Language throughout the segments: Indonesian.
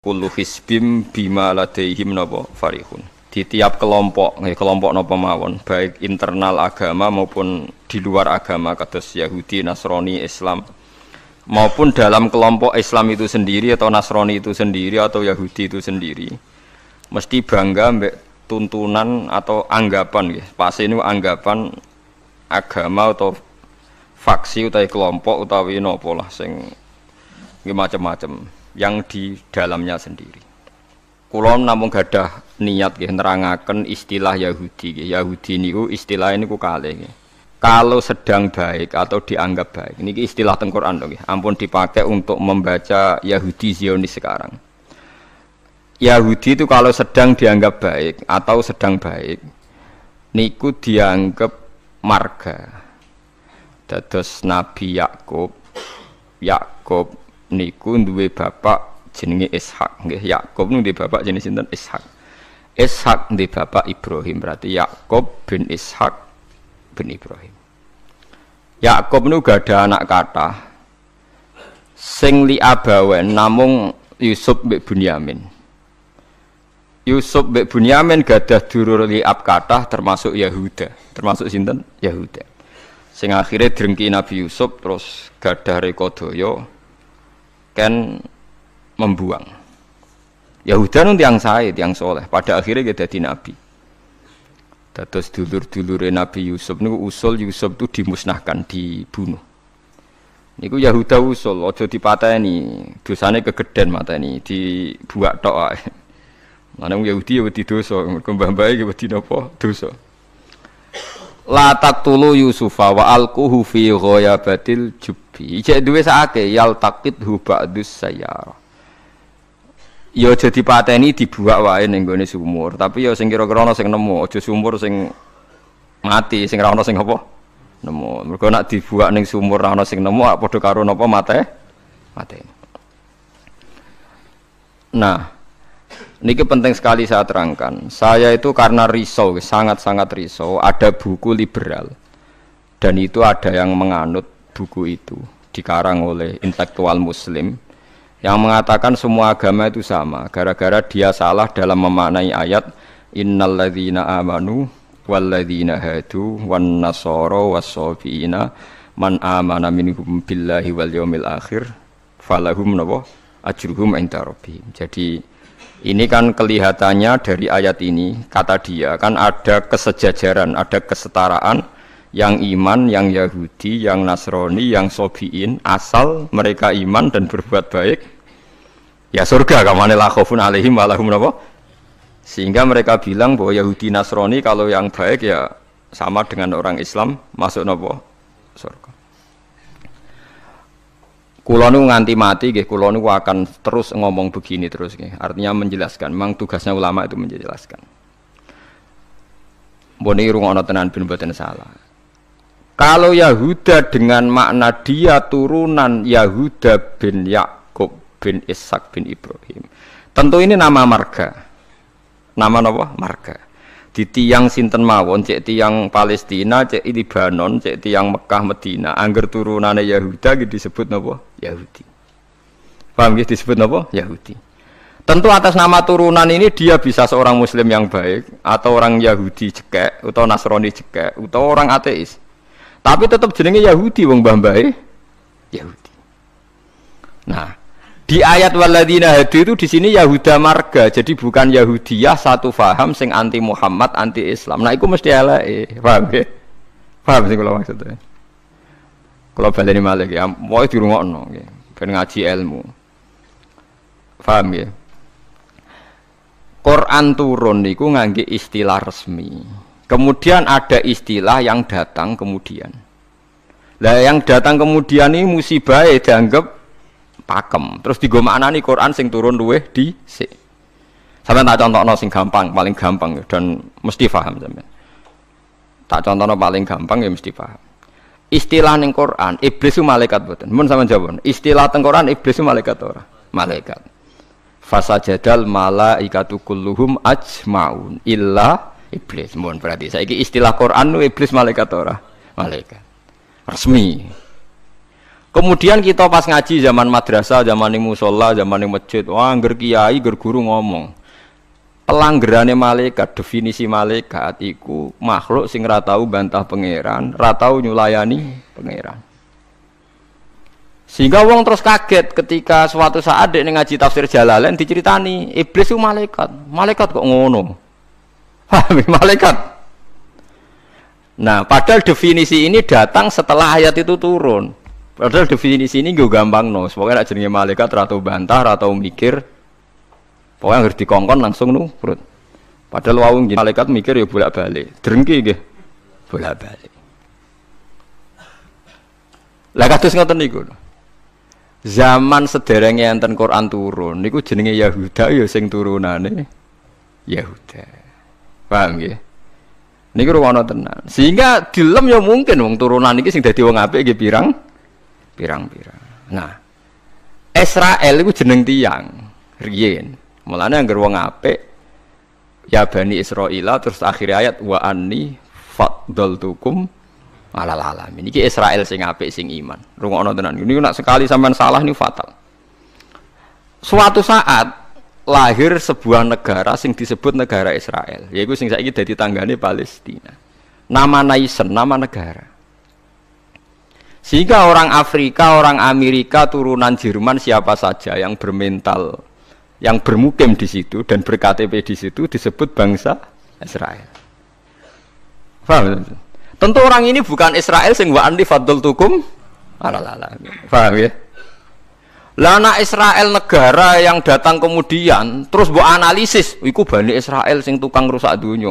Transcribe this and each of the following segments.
Kullu hisbim bima ladaihim napa farihun. Di tiap kelompok, nggih kelompok napa mawon, baik internal agama maupun di luar agama kados Yahudi, Nasrani, Islam maupun dalam kelompok Islam itu sendiri atau Nasrani itu sendiri atau Yahudi itu sendiri mesti bangga mbek tuntunan atau anggapan nggih. Pas ini anggapan agama atau faksi utawi kelompok utawi nopo lah sing macam-macam yang di dalamnya sendiri. Kulo namung gadah niat gih nerangaken istilah Yahudi nggih. Yahudi niku istilah ini ku kalah gih. Kalau sedang baik atau dianggap baik. Ini istilah Tengkoran dong to Ampun dipakai untuk membaca Yahudi Zionis sekarang. Yahudi itu kalau sedang dianggap baik atau sedang baik niku dianggap marga. Dados Nabi Yakub Yakub niku duwe bapak jenenge Ishak nggih Yakub niku bapak jenenge sinten Ishak Ishak duwe bapak Ibrahim berarti Yakub bin Ishak bin Ibrahim Yakub niku gak ada anak kata sing li abawen namung Yusuf mbek Bunyamin Yusuf mbek Bunyamin gadah durur liab kata termasuk Yahuda, termasuk sinten? Yahuda. Sing akhirnya drengki Nabi Yusuf terus gadah rekodoyo ken membuang. Yahuda nun tiang saya, tiang soleh. Pada akhirnya kita jadi nabi. Terus dulur-dulur Nabi Yusuf niku usul Yusuf itu dimusnahkan, dibunuh. Niku Yahuda usul, ojo dipateni, dosane kegeden mateni, dibuat tok toa, Mana Yahudi ya wedi dosa, mergo mbah-mbahe ya wedi napa dosa. tulu taqtulu Yusufa wa alquhu fi batil jub Nabi. Ijek duwe sakake yal takit hubadus sayyarah. Ya aja dipateni dibuak wae ning gone sumur, tapi yo ya sing kira-kira ana sing nemu, aja sumur sing mati, sing ora sing apa? Nemu. Mergo nek dibuak ning sumur ora ana sing nemu, apa padha karo napa mate? Mate. Nah, ini penting sekali saya terangkan. Saya itu karena risau, sangat-sangat risau. Ada buku liberal dan itu ada yang menganut buku itu dikarang oleh intelektual muslim yang mengatakan semua agama itu sama gara-gara dia salah dalam memaknai ayat innalladzina amanu walladzina hadu wan nasoro wasofiina man amana minhum billahi wal yawmil akhir falahum nawa ajruhum inda rabbihim jadi ini kan kelihatannya dari ayat ini kata dia kan ada kesejajaran ada kesetaraan yang iman, yang Yahudi, yang Nasrani, yang Sobiin, asal mereka iman dan berbuat baik, ya surga kamane la alaihim walahum Sehingga mereka bilang bahwa Yahudi Nasrani kalau yang baik ya sama dengan orang Islam masuk nopo Surga. Kulonu nganti mati gih, kulonu akan terus ngomong begini terus gih. Artinya menjelaskan, memang tugasnya ulama itu menjelaskan. Boni rungokno tenan bin batin salah. Kalau Yahuda dengan makna dia turunan Yahuda bin Yakub bin Ishak bin Ibrahim. Tentu ini nama marga. Nama apa? Marga. Di tiang sinten mawon, cek tiang Palestina, cek Libanon, cek tiang Mekah, Medina. Angger turunannya Yahuda disebut apa? Yahudi. Paham gitu disebut apa? Yahudi. Tentu atas nama turunan ini dia bisa seorang muslim yang baik atau orang Yahudi jekek atau Nasrani jekek atau orang ateis tapi tetap jenenge Yahudi wong Bambai. Yahudi. Nah, di ayat waladina hadu itu di sini Yahuda marga, jadi bukan Yahudiyah satu faham sing anti Muhammad, anti Islam. Nah, itu mesti eh, faham ya? faham sih kalau maksudnya. Kalau balik ini malah ya, mau di rumah no, ya. ngaji ilmu. Paham ya? Quran turun niku ngangge istilah resmi. Kemudian ada istilah yang datang kemudian. Lah yang datang kemudian ini musibah ya dianggap pakem. Terus digo nih Quran sing turun dua di C. Sampai tak no sing gampang, paling gampang ya, dan mesti paham sampean. Tak contoh no paling gampang ya mesti paham. Istilah neng Quran, iblis itu malaikat buatan. Mun sama jawab, istilah teng Quran iblis itu malaikat ora? Malaikat. Fasa Fasajadal malaikatu kulluhum ajmaun illa iblis mohon berarti saya istilah Quran iblis malaikat ora malaikat resmi Kemudian kita pas ngaji zaman madrasah, zaman yang musola, zaman yang masjid, wah ger kiai, ger guru ngomong. pelanggerannya malaikat, definisi malaikat itu makhluk sing ratau bantah pangeran, ratau nyulayani pangeran. Sehingga wong terus kaget ketika suatu saat dek ngaji tafsir Jalalain diceritani, iblis itu malaikat. Malaikat kok ngono? Paham malaikat. Nah, padahal definisi ini datang setelah ayat itu turun. Padahal definisi ini gue gampang no. Pokoknya nak jenenge malaikat atau bantah atau mikir. Pokoknya ngerti kongkon langsung Perut. Padahal wawung malaikat mikir ya bolak balik. Drengki gitu. Bolak balik. Lah kados ngoten niku. Zaman sederenge enten Quran turun niku jenenge Yahuda ya sing turunane Yahuda. Paham ini kurang ada tenang Sehingga dilem ya mungkin wong turunan ini sing dadi wong apik nggih pirang pirang-pirang. Nah, Israel itu jeneng tiang riyen. Mulane anggere wong apik ya Bani Israel, terus akhir ayat wa anni ala alal alamin. Iki Israel sing apik sing iman. Rungokno tenan. Ini nak sekali sampean salah nih fatal. Suatu saat lahir sebuah negara sing disebut negara Israel yaitu sing saiki dadi tanggane Palestina nama nation nama negara sehingga orang Afrika, orang Amerika, turunan Jerman siapa saja yang bermental, yang bermukim di situ dan berKTP di situ disebut bangsa Israel. Faham? Tentu orang ini bukan Israel sing wa anti fadl tukum. Alalala. Faham ya? Lana Israel negara yang datang kemudian terus buat analisis, iku bani Israel sing tukang rusak dunia.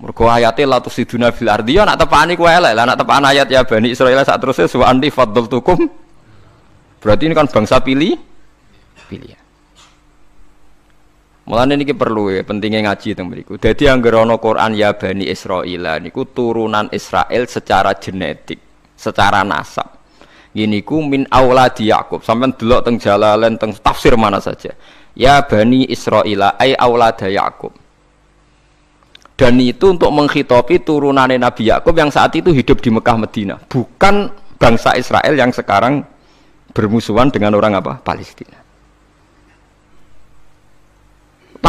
Mergo ayate la tusiduna fil ardi ya nak tepani ku elek lah nak tepan ayat ya Bani Israel saat terusnya wa anti faddal tukum. Berarti ini kan bangsa pilih pilih. Mulane ini perlu ya pentingnya ngaji teng mriku. Dadi yang ana Quran ya Bani Israil niku turunan Israel secara genetik, secara nasab. Ini ku min awladi Yakub. sampai delok teng jalalen teng tafsir mana saja. Ya Bani Israel ay di Yakub. Dan itu untuk menghitopi turunan Nabi Yakub yang saat itu hidup di Mekah Medina, bukan bangsa Israel yang sekarang bermusuhan dengan orang apa? Palestina.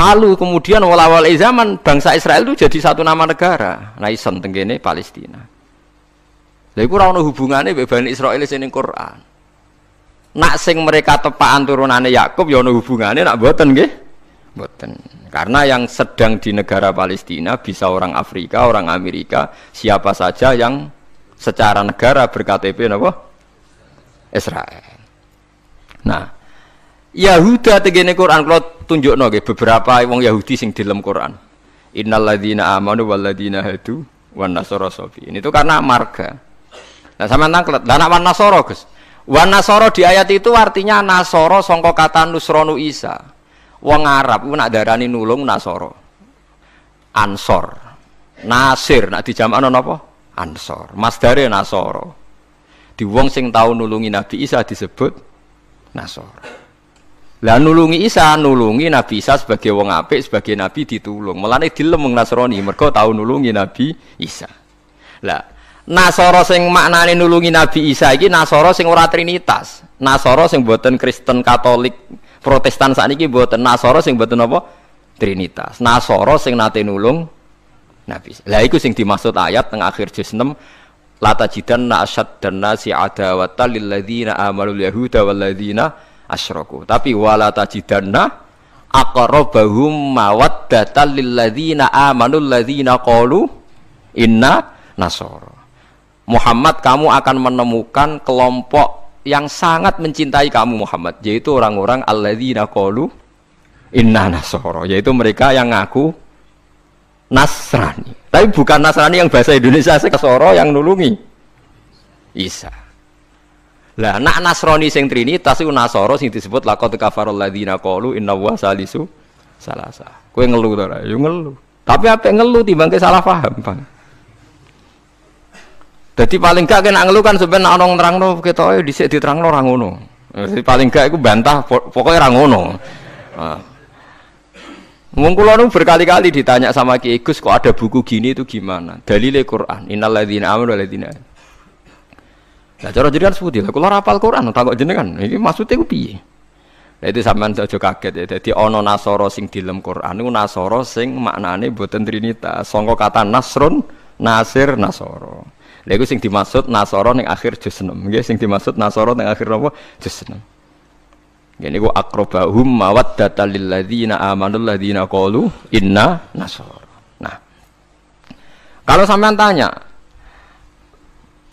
Lalu kemudian awal-awal zaman bangsa Israel itu jadi satu nama negara. Nah, tenggene Palestina. Lha iku ora ono hubungane mbek Bani Israil sing ning Quran. Nak sing mereka tepaan turunane Yakub ya ono hubungane nak mboten nggih. Mboten. Karena yang sedang di negara Palestina bisa orang Afrika, orang Amerika, siapa saja yang secara negara berKTP napa? Israel. Nah, Yahuda tegene Quran kula tunjukno nggih beberapa wong Yahudi sing dilem Quran. ladzina amanu ladzina hadu wan nasara Ini tuh karena marga. Nah sama nangklet. Lah nak wan nasoro Gus. Wan nasoro di ayat itu artinya nasoro songko kata nusronu Isa. Wong Arab wong nak darani nulung nasoro. Ansor. Nasir nak dijamakno apa? Ansor. dari nasoro. Di wong sing tau nulungi Nabi Isa disebut nasoro. Lah nulungi Isa, nulungi Nabi Isa sebagai wong ape sebagai nabi ditulung. Melane dilem wong Nasrani mergo tau nulungi Nabi Isa. Lah Nasoro sing maknane nulungi Nabi Isa iki Nasoro sing ora Trinitas. Nasoro sing boten Kristen Katolik Protestan sakniki boten Nasoro sing boten apa? Trinitas. Nasoro sing nate nulung Nabi. Lah iku sing dimaksud ayat teng akhir juz 6 Lata jidan na asyad dan nasi adawata lilladzina amalul yahuda walladzina asroku. Tapi wala tajidanna aqrabahum mawaddatan lilladzina amanul ladzina kolu inna nasoro. Muhammad kamu akan menemukan kelompok yang sangat mencintai kamu Muhammad yaitu orang-orang alladzina qalu inna nasoro yaitu mereka yang ngaku Nasrani tapi bukan Nasrani yang bahasa Indonesia sih Nasoro yang nulungi Isa lah nak Nasrani sing Trinitas itu Nasoro sing disebut laqad kafarul ladzina qalu inna wa salisu salasa kue ngeluh to yo ngelu tapi apa ngelu timbang salah paham pak jadi paling gak kena ngeluh kan sebenarnya orang terang no kita eh, di sini terang no orang uno Jadi paling gak aku bantah pokoknya orang ngono. Mungkulo nah. berkali-kali ditanya sama Ki Gus kok ada buku gini itu gimana? Dalile Quran. Innalladzina amanu ladzina. Nah cara jenengan sebut lah Kalau rapal Quran takut jenengan. Ini maksudnya gue piye? Nah itu sampean aja kaget ya. Jadi ono nasoro sing dilem Quran niku nasoro sing maknane buat trinitas. Songko kata nasron, nasir, nasoro. Lego sing dimaksud Nasara ning akhir juz 6. Nggih sing dimaksud Nasara ning akhir apa Juz 6. Ini ku akrobahum mawaddata lilladzina amanul ladzina qalu inna nasara. Nah. Kalau sampean tanya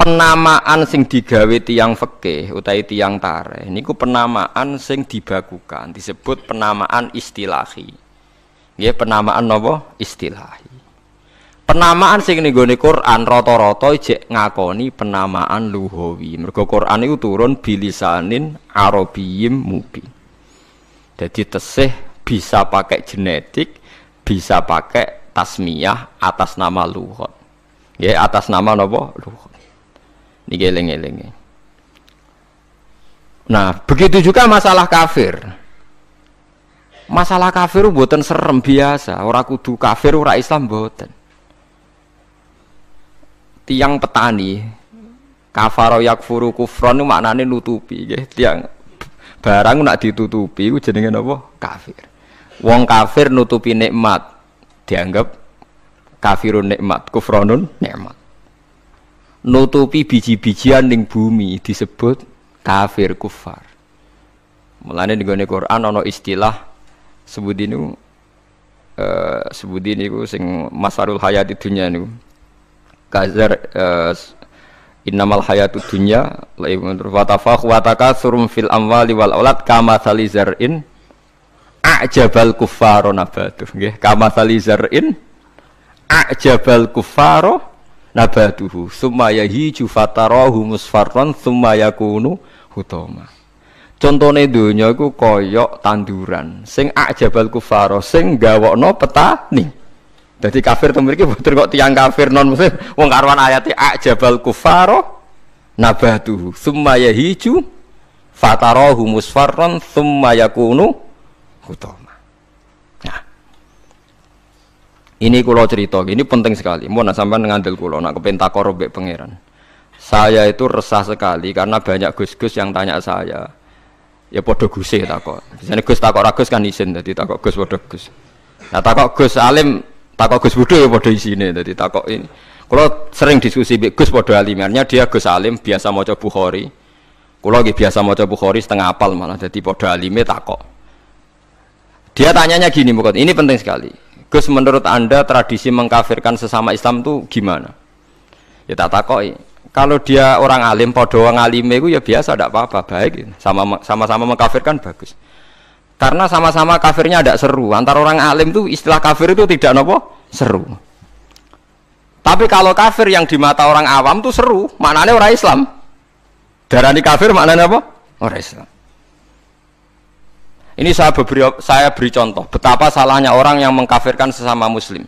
penamaan sing digawe tiang fikih utai tiang tare niku penamaan sing dibakukan disebut penamaan istilahi. Nggih penamaan napa? Istilahi penamaan sing ning gone Quran rata-rata jek ngakoni penamaan luhawi. Mergo Quran iku turun bilisanin Arabiyyin mubi. Jadi tesih bisa pakai genetik, bisa pakai tasmiyah atas nama luhut. Ya atas nama napa? Luhut. Niki eling-elinge. Nah, begitu juga masalah kafir. Masalah kafir buatan serem biasa, ora kudu kafir ora Islam buatan tiang petani kafaro yakfuru kufron maknane nutupi gitu. tiang barang nak ditutupi iku jenenge apa? kafir wong kafir nutupi nikmat dianggap kafirun nikmat kufronun nikmat nutupi biji-bijian ning bumi disebut kafir kufar mulane ning Quran ana istilah sebut ini uh, sebut ini sing masarul hayati dunia niku kazar uh, eh, innamal hayatud dunya watafakh wataka surum fil amwali wal aulad kama salizarin ajabal kuffaro nabatu nggih kama salizarin ajabal kuffaro nabatuhu summa yahiju fatarahu musfarran summa yakunu Hutoma Contohnya dunia itu koyok tanduran sing ajabal kufaro sing gawokno petani jadi kafir tuh mereka buat kok tiang kafir non muslim. Wong karuan ayatnya Jabal kufaro Nabatu, summa hiju, fatarohu musfaron summa kunu, hutama. Nah. Ini kulo cerita, ini penting sekali. Mau nak sampai ngandel kulo, nak kepinta korobe pangeran. Saya itu resah sekali karena banyak gus-gus yang tanya saya. Ya podo gusih e kan takok. gus takok ragus kan izin, jadi takok gus podo gus. Nah takok gus alim Takok Gus Budo ya padha isine dadi takok ini. Kula sering diskusi mbek Gus pada alim, dia Gus Alim biasa maca Bukhari. Kula lagi biasa maca Bukhari setengah apal malah dadi pada alime takok. Dia tanyanya gini bukan, ini penting sekali. Gus menurut Anda tradisi mengkafirkan sesama Islam itu gimana? Ya tak takoi. Kalau dia orang alim, podo orang alim ya biasa, tidak apa-apa, baik. Sama-sama mengkafirkan bagus. Karena sama-sama kafirnya tidak seru. antar orang alim itu istilah kafir itu tidak nopo seru. Tapi kalau kafir yang di mata orang awam tuh seru, maknanya orang Islam. ini kafir maknanya apa? Orang Islam. Ini saya beri, saya beri contoh betapa salahnya orang yang mengkafirkan sesama muslim.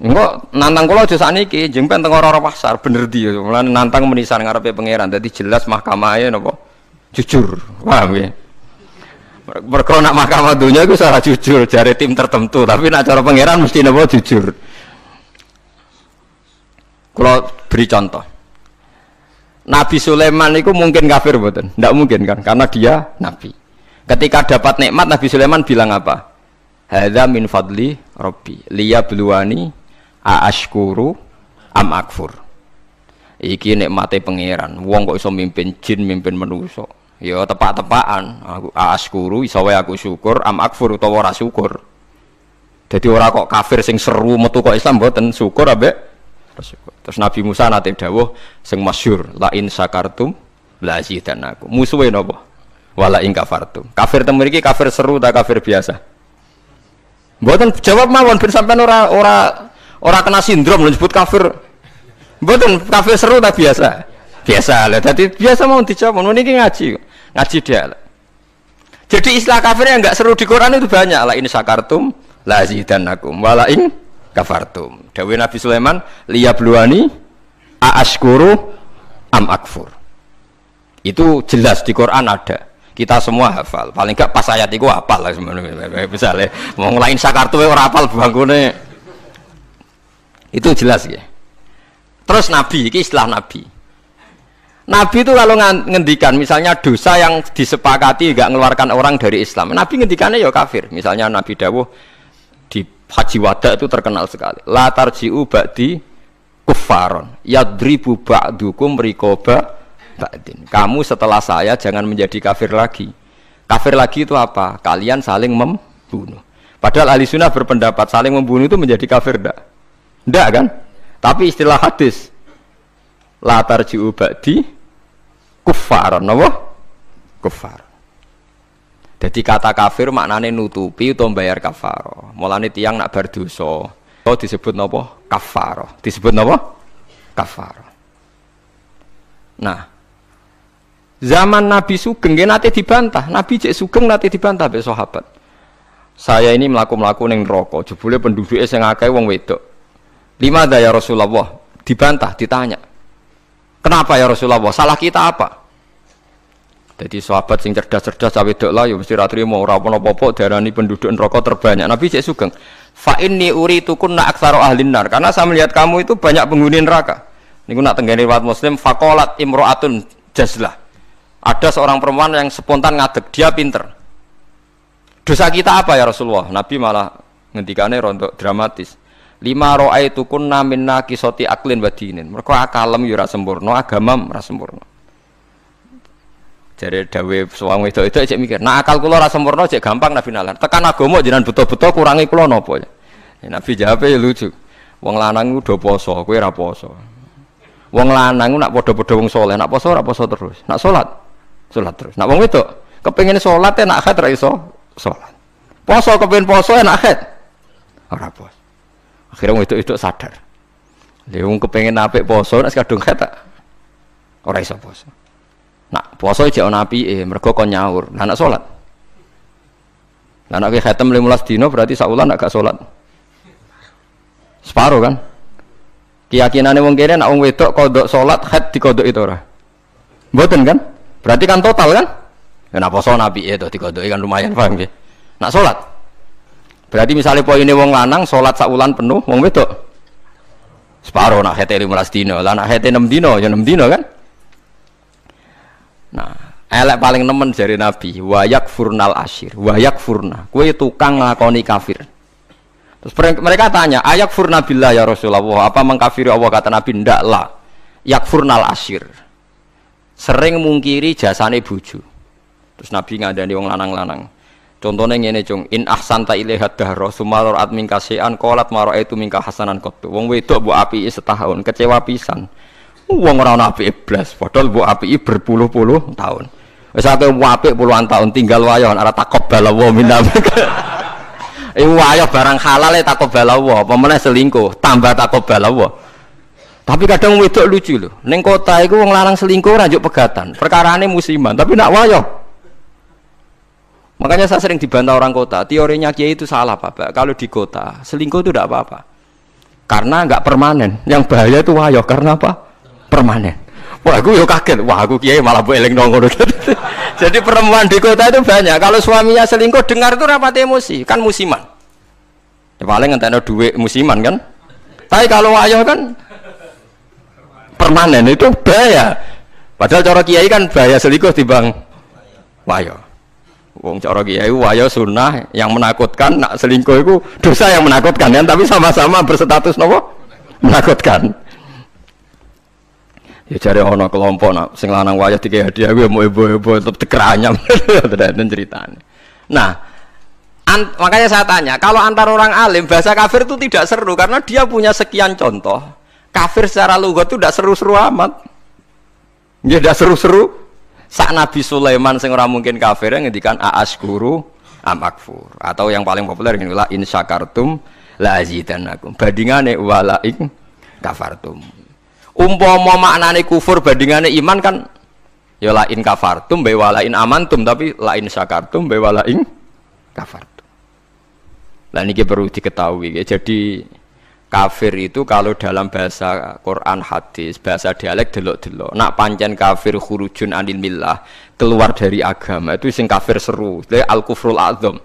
kok nantang kula aja sakniki, jeng pen teng orang pasar bener dia, nantang menisan ngarepe pangeran. jadi jelas mahkamahnya napa? Jujur. Paham ya? Mereka nak mahkamah dunia itu salah jujur cari tim tertentu, tapi nak cara pangeran mesti nabo jujur. Kalau beri contoh, Nabi Sulaiman itu mungkin kafir betul, tidak mungkin kan? Karena dia nabi. Ketika dapat nikmat Nabi Sulaiman bilang apa? Hada min fadli Robbi liya beluani aashkuru am akfur. Iki nikmati pangeran. Wong kok iso mimpin jin, mimpin manusia ya tepak-tepakan aku askuru iso aku syukur am akfur utawa ora syukur jadi ora kok kafir sing seru metu kok Islam mboten syukur ambek terus Nabi Musa nate dawuh sing masyhur la in sakartum la aku, musuhe napa wala in kafartum kafir temu iki kafir seru ta kafir biasa mboten jawab mawon ben sampean ora ora ora kena sindrom disebut kafir mboten kafir seru ta biasa biasa lah tadi biasa mau dijawab mau niki ngaji ngaji dialek. Jadi istilah kafir yang nggak seru di Quran itu banyak lah ini sakartum lazidanakum walain kafartum. Dawe Nabi Sulaiman bluani aaskuru am akfur. Itu jelas di Quran ada. Kita semua hafal. Paling nggak pas ayat itu hafal lah sebenarnya. Misalnya mau ngelain sakartum orang hafal bangunnya. Itu jelas ya. Terus Nabi, ini istilah Nabi. Nabi itu kalau ngendikan misalnya dosa yang disepakati nggak ngeluarkan orang dari Islam. Nabi ngendikannya ya kafir. Misalnya Nabi Dawuh di Haji Wada itu terkenal sekali. Latar ji'u ba'di kufaron yadribu ba'dukum rikoba ba'din. Kamu setelah saya jangan menjadi kafir lagi. Kafir lagi itu apa? Kalian saling membunuh. Padahal ahli sunnah berpendapat saling membunuh itu menjadi kafir enggak? Enggak kan? Tapi istilah hadis latar jiu ba'di kufar napa kufar jadi kata kafir maknane nutupi atau bayar kafaro mulane tiang nak berdosa so, disebut napa kafaro disebut napa kafaro nah zaman Nabi Sugeng ya nanti dibantah Nabi Cek Sugeng nanti dibantah oleh sahabat saya ini melakukan melaku neng rokok jebule penduduknya yang agai wong wedok lima daya Rasulullah dibantah ditanya Kenapa ya Rasulullah? Salah kita apa? Jadi sahabat sing cerdas-cerdas cawe dok lah, ya mesti ratri mau rapon apa ini penduduk neraka terbanyak. Nabi cek sugeng. Fa ini uri itu kun nak aksaro ahlinar. Karena saya melihat kamu itu banyak penghuni neraka. Ini kun nak tenggali wat Muslim. Fakolat imroatun jazlah. Ada seorang perempuan yang spontan ngadeg, dia pinter. Dosa kita apa ya Rasulullah? Nabi malah ngendikane rontok dramatis lima kun namin min soti aklin badinin mereka akalem yura sempurna agama merasa sempurna jadi dawe suami itu itu cek mikir nah akal kulo rasa sempurna cek gampang nabi nalar tekan agomo jangan betul betul kurangi kulo nopo ya? ya nabi jawab ya lucu wong lanang udah poso kue raposo poso wong lanang nak padha-padha wong saleh nak poso raposo terus nak solat solat terus nak wong kepengen solat ya nak khat raiso iso poso keping poso enak ya khat ora akhirnya wong itu itu sadar dia wong kepengen nape poso nak kadung kata orang iso poso nak poso aja napi eh mereka kon nyaur nah, nak sholat nah, nak kayak khatam belas dino berarti saulan nak gak sholat separuh kan Keyakinan wong kene nak wong wedok kodok solat khat di kodok itu ora boten kan berarti kan total kan ya poso nabi itu di kodok kan lumayan paham ya nak sholat Berarti misalnya poinnya wong lanang sholat sakulan penuh, wong wedok separuh nak hete belas dino, lah nak hete enam dino, ya enam dino kan? Nah, elek paling nemen dari Nabi, wayak furnal ashir, wayak furna, kue tukang ngakoni kafir. Terus mereka tanya, ayak furna bila ya Rasulullah, apa mengkafiri Allah kata Nabi? Ndak lah, yak furnal ashir, sering mungkiri jasane buju. Terus Nabi nggak ada ngadani wong lanang-lanang. Contohnya ngene cung, in ahsan ta ilaiha dahra sumalor ad mingka sean kolat maro itu mingka hasanan kotu. Wong wedok bu api setahun kecewa pisan. Wong ora ana api iblas, padahal bu api berpuluh-puluh tahun. Wis ate apik puluhan tahun tinggal wayon arah takok balawa minam. Ibu eh, wayo barang halal ya takok balawa, apa meneh selingkuh, tambah takok balawa. Tapi kadang wedok lucu lho. Ning kota iku wong lanang selingkuh ora njuk pegatan. Perkarane musiman, tapi nak wayo Makanya saya sering dibantah orang kota, teorinya kiai itu salah Bapak. Kalau di kota, selingkuh itu tidak apa-apa. Karena nggak permanen. Yang bahaya itu wayo karena apa? Permanen. Wah, aku yo kaget. Wah, aku kiai malah bu eling nongol. Jadi perempuan di kota itu banyak. Kalau suaminya selingkuh, dengar itu rapat emosi, kan musiman. Ya, paling ada duit musiman kan. Tapi kalau wayo kan permanen itu bahaya. Padahal cara kiai kan bahaya selingkuh wayo. wayo. Wong cara kiai wayo ya sunnah yang menakutkan nak selingkuh itu dosa yang menakutkan kan tapi sama-sama berstatus nopo menakutkan. Ya cari ono kelompok nak sing lanang wayo tiga hadiah gue mau ibu ibu tetep tekeranyam dan ceritanya. Nah an, makanya saya tanya kalau antar orang alim bahasa kafir itu tidak seru karena dia punya sekian contoh kafir secara lugat itu tidak seru-seru amat. Ya tidak seru-seru Sak Nabi Sulaiman sing ora mungkin kafir ngendikan aaskuru am Amakfur Atau yang paling populer inilah la in syakartum la azidanakum. Bandingane wala ing kafartum. Umpama maknane kufur badingane iman kan ya la in kafartum be wala in amantum tapi la in syakartum be wala in kafartum. Lah niki perlu diketahui ya. Jadi kafir itu kalau dalam bahasa Quran hadis bahasa dialek delok-delok nak pancen kafir hurujun anil milah keluar dari agama itu sing kafir seru al kufrul adzom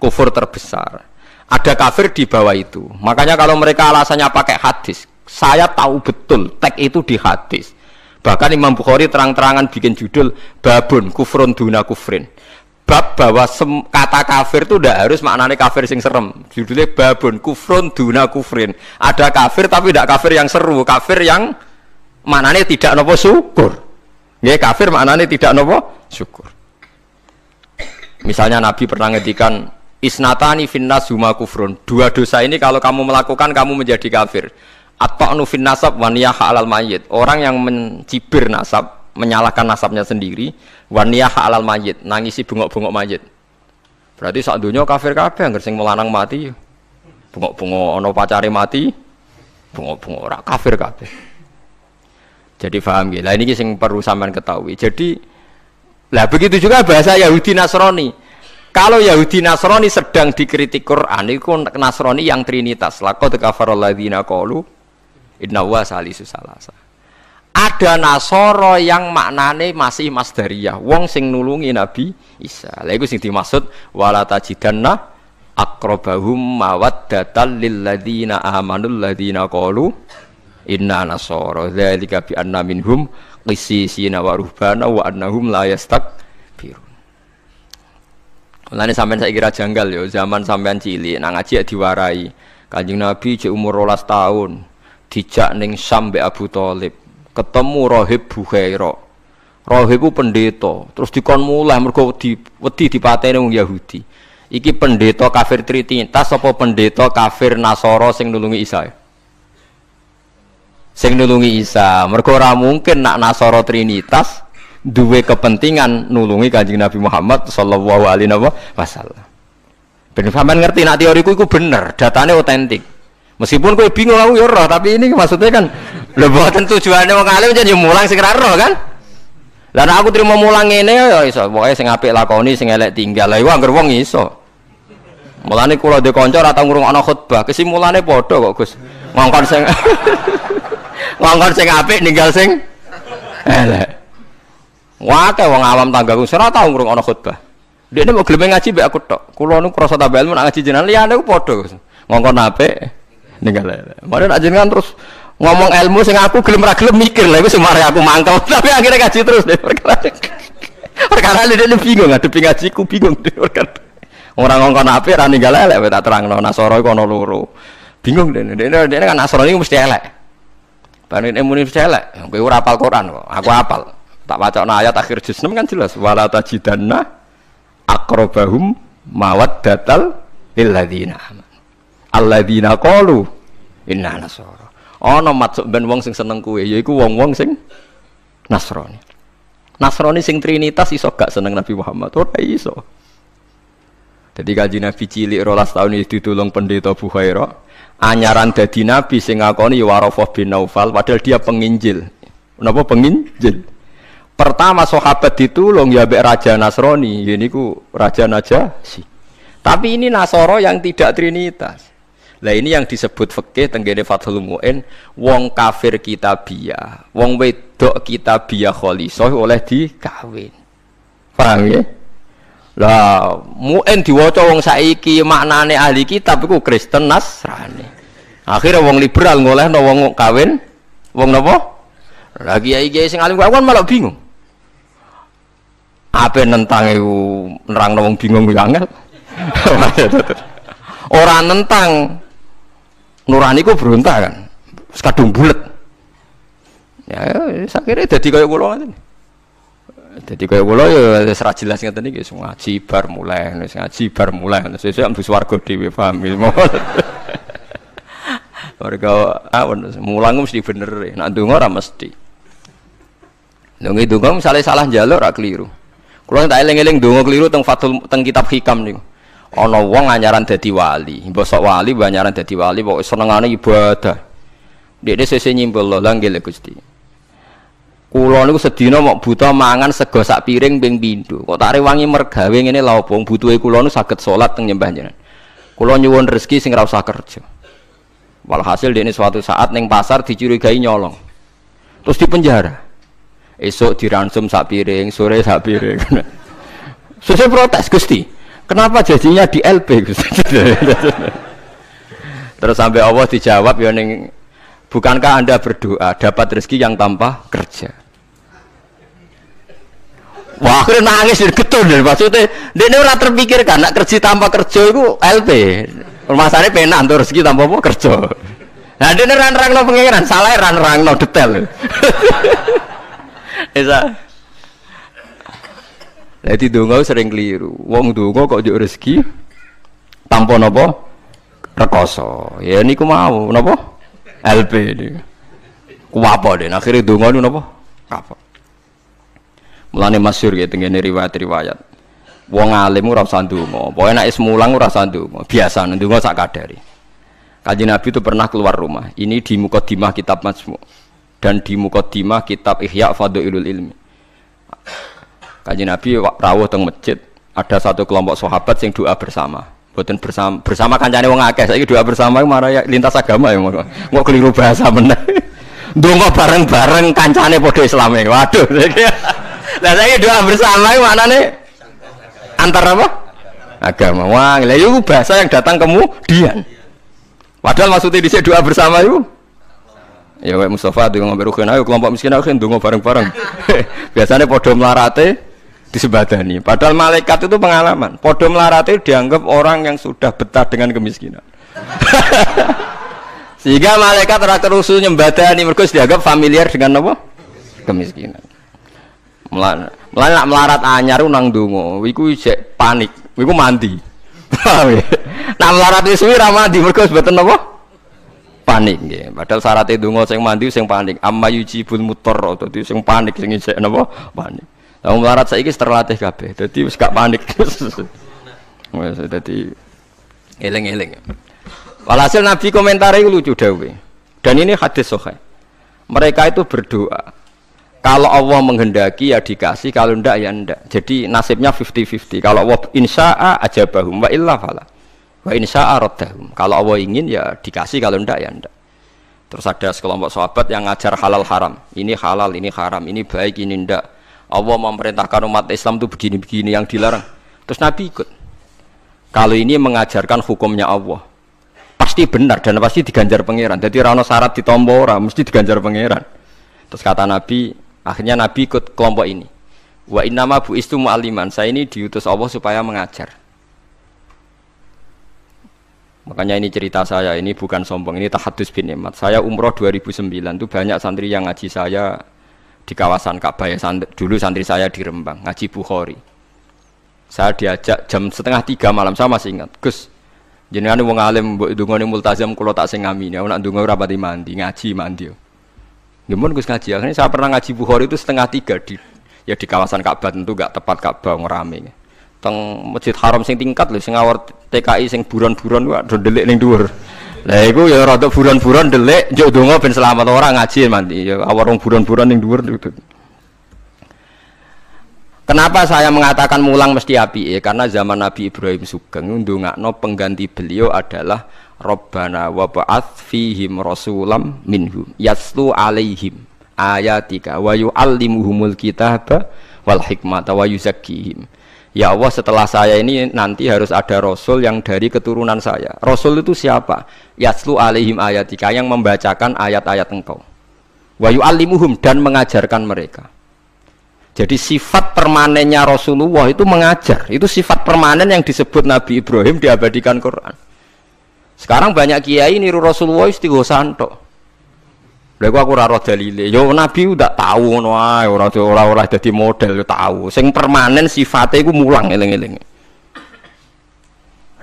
kufur terbesar ada kafir di bawah itu makanya kalau mereka alasannya pakai hadis saya tahu betul tag itu di hadis bahkan Imam Bukhari terang-terangan bikin judul babun kufrun duna kufrin bab bahwa kata kafir itu tidak harus maknanya kafir sing serem judulnya babun kufrun duna kufrin ada kafir tapi tidak kafir yang seru kafir yang maknanya tidak nopo syukur ya kafir maknanya tidak nopo syukur misalnya Nabi pernah ngedikan isnatani finnas huma kufrun dua dosa ini kalau kamu melakukan kamu menjadi kafir atau nufin nasab waniyah halal mayit orang yang mencibir nasab menyalahkan nasabnya sendiri waniyah alal mayit nangisi bungok-bungok mayit berarti saat dunia kafir kafir yang gersing melanang mati ya. bungok-bungok ono pacari mati bungok-bungok ora kafir kafir jadi paham gila ini sing perlu sampean ketahui jadi lah begitu juga bahasa Yahudi Nasrani kalau Yahudi Nasrani sedang dikritik Quran itu Nasrani yang Trinitas lakot kafarul ladina kolu inna wa salisu salasa ada Nasoro yang maknane masih ya wong sing nulungi Nabi Isa lha sing dimaksud wala tajidanna akrobahum mawaddatan lilladzina amanul ladina qalu inna nasoro dzalika bi anna minhum qisisina wa ruhbana wa annahum la yastakbirun Mulane sampean saya kira janggal yo zaman sampean cilik nang aja ya diwarai Kanjeng Nabi cek umur rolas tahun dijak neng Sam Abu tolib ketemu Rohib Bukhaira. Rohib bu pendeta, terus dikon mulai mereka di wedi dipateni wong Yahudi. Iki pendeta kafir Trinitas apa pendeta kafir Nasoro sing nulungi Isa? Sing nulungi Isa. Mergo ora mungkin nak Nasoro Trinitas duwe kepentingan nulungi Kanjeng Nabi Muhammad sallallahu alaihi wasallam. Ben sampean ngerti nak teoriku iku bener, datanya otentik. Meskipun kowe bingung aku ya tapi ini maksudnya kan Lho mboten tujuane wong alim jan yo mulang sing roh kan. Lah aku terima mulang ini ya iso, pokoke sing apik lakoni, sing elek tinggal. Lah iku anggere wong iso. Mulane kula dhe kanca ora tau ngrungokno khutbah, kesimulane padha kok Gus. Ngongkon sing ngongkon sing apik ninggal sing elek. Wah, wong tangga tanggaku ora tau ngrungokno khutbah. ini mau gelem ngaji mbek aku tok. Kula nu krasa tambah ilmu nak ngaji jenengan liyane ku padha. Ngongkon apik ninggal elek. Mari nak jenengan terus ngomong ilmu sing aku gelem ra gelem mikir lah iku semare aku mangkel tapi akhirnya kaji terus deh perkara perkara dia lu bingung ngadepi ngajiku bingung deh perkara orang ngongkon api ra ninggal elek tak terangno nasoro iku ana loro bingung deh dia dia kan nasoro ini mesti elek Banin ilmu ini mesti elek kowe ora apal Quran kok aku apal tak waca ayat akhir juz 6 kan jelas wala tajidanna akrobahum mawaddatal lil ladzina amanu alladzina qalu inna nasara ono maksud ben wong sing seneng kue, kowe yaiku wong-wong sing nasroni, nasroni sing Trinitas iso gak seneng Nabi Muhammad? Ora iso. Jadi kaji Nabi cilik rolas tahun itu ya ditolong pendeta Buhaira anyaran dadi Nabi sing ngakoni Warofah ya bin Naufal padahal dia penginjil. Kenapa penginjil? Pertama sahabat ditulung ya be Raja nasroni, ini ya ku Raja naja sih. Tapi ini Nasoro yang tidak Trinitas. Lah ini yang disebut fikih tenggene Fathul Muin wong kafir kita kitabiyah, wong wedok kholi kholisoh oleh dikawin. Paham ya? Lah Muin diwaca wong saiki maknane ahli kitab iku Kristen Nasrani. Akhirnya wong liberal ngoleh no wong kawin wong napa? lagi kiai-kiai sing alim kan malah bingung. Apa nentang iku nerangno wong bingung iku Orang nentang Nurani ku berontak kan. sekadung bulat Ya, ya sakire jadi kayak kula ngoten. Dadi kaya kula ya wis ra jelas nggak tadi guys ngaji bar mulai, wis ngaji bar mulai. Saya ambus warga dhewe paham. Warga awan mulang mesti bener, ya. nak donga ora mesti. Dongi dong misalnya salah salah ra keliru. yang tak eling-eling dong keliru tentang Fatul tentang kitab hikam nih Ana wong anyaran dadi wali. Mbosok wali anyaran dadi wali pokoke senengane ibadah. Dekne sese nyimpul lho lah Gusti. Kula niku sedina mok buta mangan sego sak piring ping pindho. Kok tak rewangi mergawe ngene lha opo butuhe kula niku saged salat teng nyembah jenengan. Kula nyuwun rezeki sing ora usah kerja. Walhasil dekne suatu saat ning pasar dicurigai nyolong. Terus dipenjara. Esok diransum sak piring, sore sak piring. Sesuk protes Gusti. Kenapa jadinya di LP? Terus sampai Allah dijawab ya ning bukankah Anda berdoa dapat rezeki yang tanpa kerja? Wah, akhirnya nangis getun dan maksudnya dia ini orang terpikirkan nak kerja tanpa kerja itu LP. Masalahnya penak untuk rezeki tanpa apa kerja. Nah dia ini orang no salahnya salah orang no detail. Bisa. Jadi donga sering keliru. Wong donga kok juk rezeki tanpa napa rekoso. Ya niku mau nopo LP ku de deh nah, akhirnya donga niku napa? apa Mulane masyhur ya tengene riwayat-riwayat. Wong alim ora usah ndonga. Pokoke nek is mulang ora usah ndonga. Biasa ndonga sak kadare. Kanjeng Nabi itu pernah keluar rumah. Ini di mukadimah kitab Majmu' dan di mukadimah kitab Ihya Fadhilul Ilmi Kaji Nabi rawuh teng masjid, ada satu kelompok sahabat yang doa bersama. Boten bersama bersama kancane wong akeh. Saiki doa bersama marah ya lintas agama ya monggo. mau keliru bahasa meneh. Donga bareng-bareng kancane padha islame. Waduh. Lah saiki doa bersama yang mana nih antara apa? Agama. Wah, lha iku bahasa yang datang kemudian. Padahal maksudnya di doa bersama itu Ya wek Mustafa donga mbek ayo kelompok miskin ayo nah, donga bareng-bareng. Biasanya podo melarate sebatani Padahal malaikat itu pengalaman. Podo melarat itu dianggap orang yang sudah betah dengan kemiskinan. Sehingga malaikat rata kerusu nyembatani mereka dianggap familiar dengan apa? Kemiskinan. Melarat, melarat, melarat anyar unang dungo. Wiku jek panik, wiku mandi. Nah melarat wis suwi ra mereka sebatan apa? Panik nggih. Padahal syarat itu e sing mandi sing panik. Amma yujibul bun dadi sing panik sing jek napa? Panik. Lah wong larat saiki terlatih kabeh. Dadi wis gak panik. Wis dadi eling-eling. Walhasil Nabi komentare lucu dawuh. Dan ini hadis sahih. Mereka itu berdoa. Kalau Allah menghendaki ya dikasih, kalau ndak ya ndak. Jadi nasibnya 50-50. Kalau Allah insya'a ajabahum wa illa fala. Wa insya'a raddahum. Kalau Allah ingin ya dikasih, kalau ndak ya ndak. Terus ada sekelompok sahabat yang ngajar halal haram. Ini halal, ini haram, ini baik, ini ndak Allah memerintahkan umat Islam itu begini-begini yang dilarang. Terus Nabi ikut. Kalau ini mengajarkan hukumnya Allah, pasti benar dan pasti diganjar pangeran. Jadi rano syarat di tombora mesti diganjar pangeran. Terus kata Nabi, akhirnya Nabi ikut kelompok ini. Wa innama bu istu mu'aliman. Saya ini diutus Allah supaya mengajar. Makanya ini cerita saya, ini bukan sombong, ini tahadus bin Imad. Saya umroh 2009, itu banyak santri yang ngaji saya di kawasan Ka'bah ya santri, dulu santri saya di Rembang ngaji Bukhari saya diajak jam setengah tiga malam sama masih ingat Gus jadi jenengan wong alim mbok dungane multazam kula tak sing ngamini nek ndonga ora pati mandi ngaji mandi Gemun Gus ngaji akhirnya saya pernah ngaji Bukhari itu setengah tiga di ya di kawasan Ka'bah tentu gak tepat Ka'bah rame teng Masjid Haram sing tingkat lho sing awar TKI sing buron-buron dua ndelik ning dhuwur lah iku ya rada buron-buron delik, njuk donga ben selamat ora ngaji mandi. Ya awak buron-buron ning dhuwur itu. Kenapa saya mengatakan mulang mesti api? ya karena zaman Nabi Ibrahim Sugeng ndongakno pengganti beliau adalah Rabbana wa ba'ats fihim rasulam minhum yaslu alaihim ayatika wa yu'allimuhumul kitaba wal hikmata wa yuzakkihim. Ya Allah setelah saya ini nanti harus ada Rasul yang dari keturunan saya. Rasul itu siapa? Yaslu alaihim ayatika yang membacakan ayat-ayat engkau. Wayu alimuhum dan mengajarkan mereka. Jadi sifat permanennya Rasulullah itu mengajar. Itu sifat permanen yang disebut Nabi Ibrahim diabadikan Quran. Sekarang banyak kiai niru Rasulullah istighosanto. Lego aku raro dalile. Yo ya nabi udah tahu ngono ae, ora ora ora dadi model yo ya tahu. Sing permanen sifatnya iku mulang eling-eling.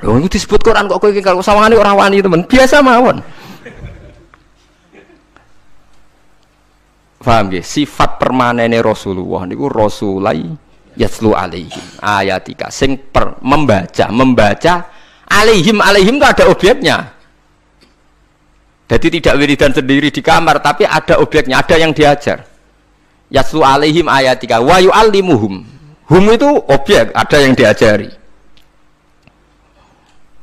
Lho iku disebut Quran kok kowe iki kalau sawangane ora wani, temen. Biasa mawon. Paham nggih? Sifat permanene Rasulullah niku rasulai yaslu alaihim ayatika sing per, membaca membaca alaihim alaihim tuh ada obyeknya jadi tidak wiridan sendiri di kamar, tapi ada obyeknya. ada yang diajar. Yaslu alaihim ayatika wa yu'allimuhum. Hum itu obyek. ada yang diajari.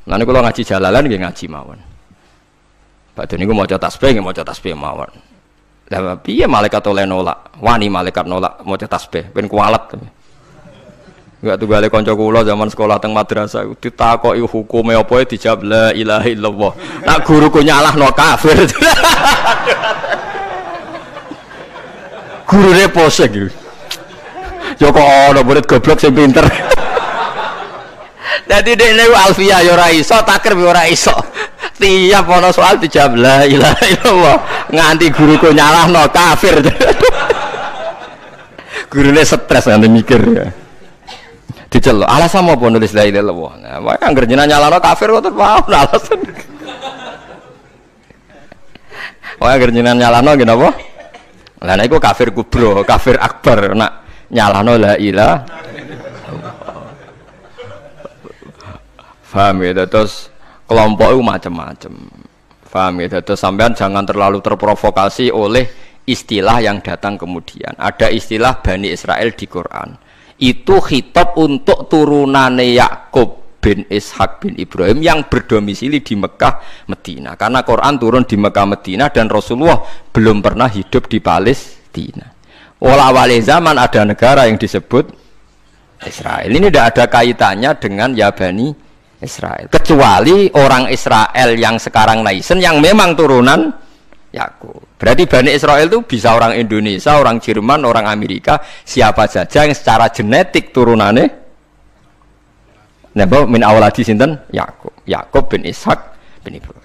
Nanti kalau ngaji jalalan, dia ya ngaji mawon. Pak Doni mau cetas b, ya mau cetas b mawon. Tapi ya malaikat oleh nolak? Wani malaikat nolak mau tasbih ben kualat. Enggak tuh balik konco kulo zaman sekolah teng madrasah ditakoki hukume apa e? dijawab la ilaha illallah. Nak guruku nyalah no kafir. Gurune pose gitu. Yo ya kok ana murid goblok sing pinter. Dadi nek Alfia yo ya ora iso, takir yo ora iso. Tiap ono soal dijawab la ilaha illallah. Nganti guruku nyalah no kafir. Gurune stres nganti mikir ya dicelok. Alasan apa nulis la ilaha illallah? Nah, wae anggere jenengan nyalano kafir kok terpaham alasan. Wae anggere jenengan nyalano nggih napa? Lah nek kafir kubro, kafir akbar nak nyalano lah ila, Faham ya, terus kelompok itu macam-macam. Faham ya, terus sampean jangan terlalu terprovokasi oleh istilah yang datang kemudian. Ada istilah Bani Israel di Quran itu khitab untuk turunane Yakub bin Ishak bin Ibrahim yang berdomisili di Mekah Medina karena Quran turun di Mekah Medina dan Rasulullah belum pernah hidup di Palestina wala wali zaman ada negara yang disebut Israel ini tidak ada kaitannya dengan Yabani Israel kecuali orang Israel yang sekarang naisen yang memang turunan Yakub. Berarti Bani Israel itu bisa orang Indonesia, orang Jerman, orang Amerika, siapa saja yang secara genetik turunannya Nebo min awaladi sinten Yakub, Yakub bin Ishak bin Ibrahim.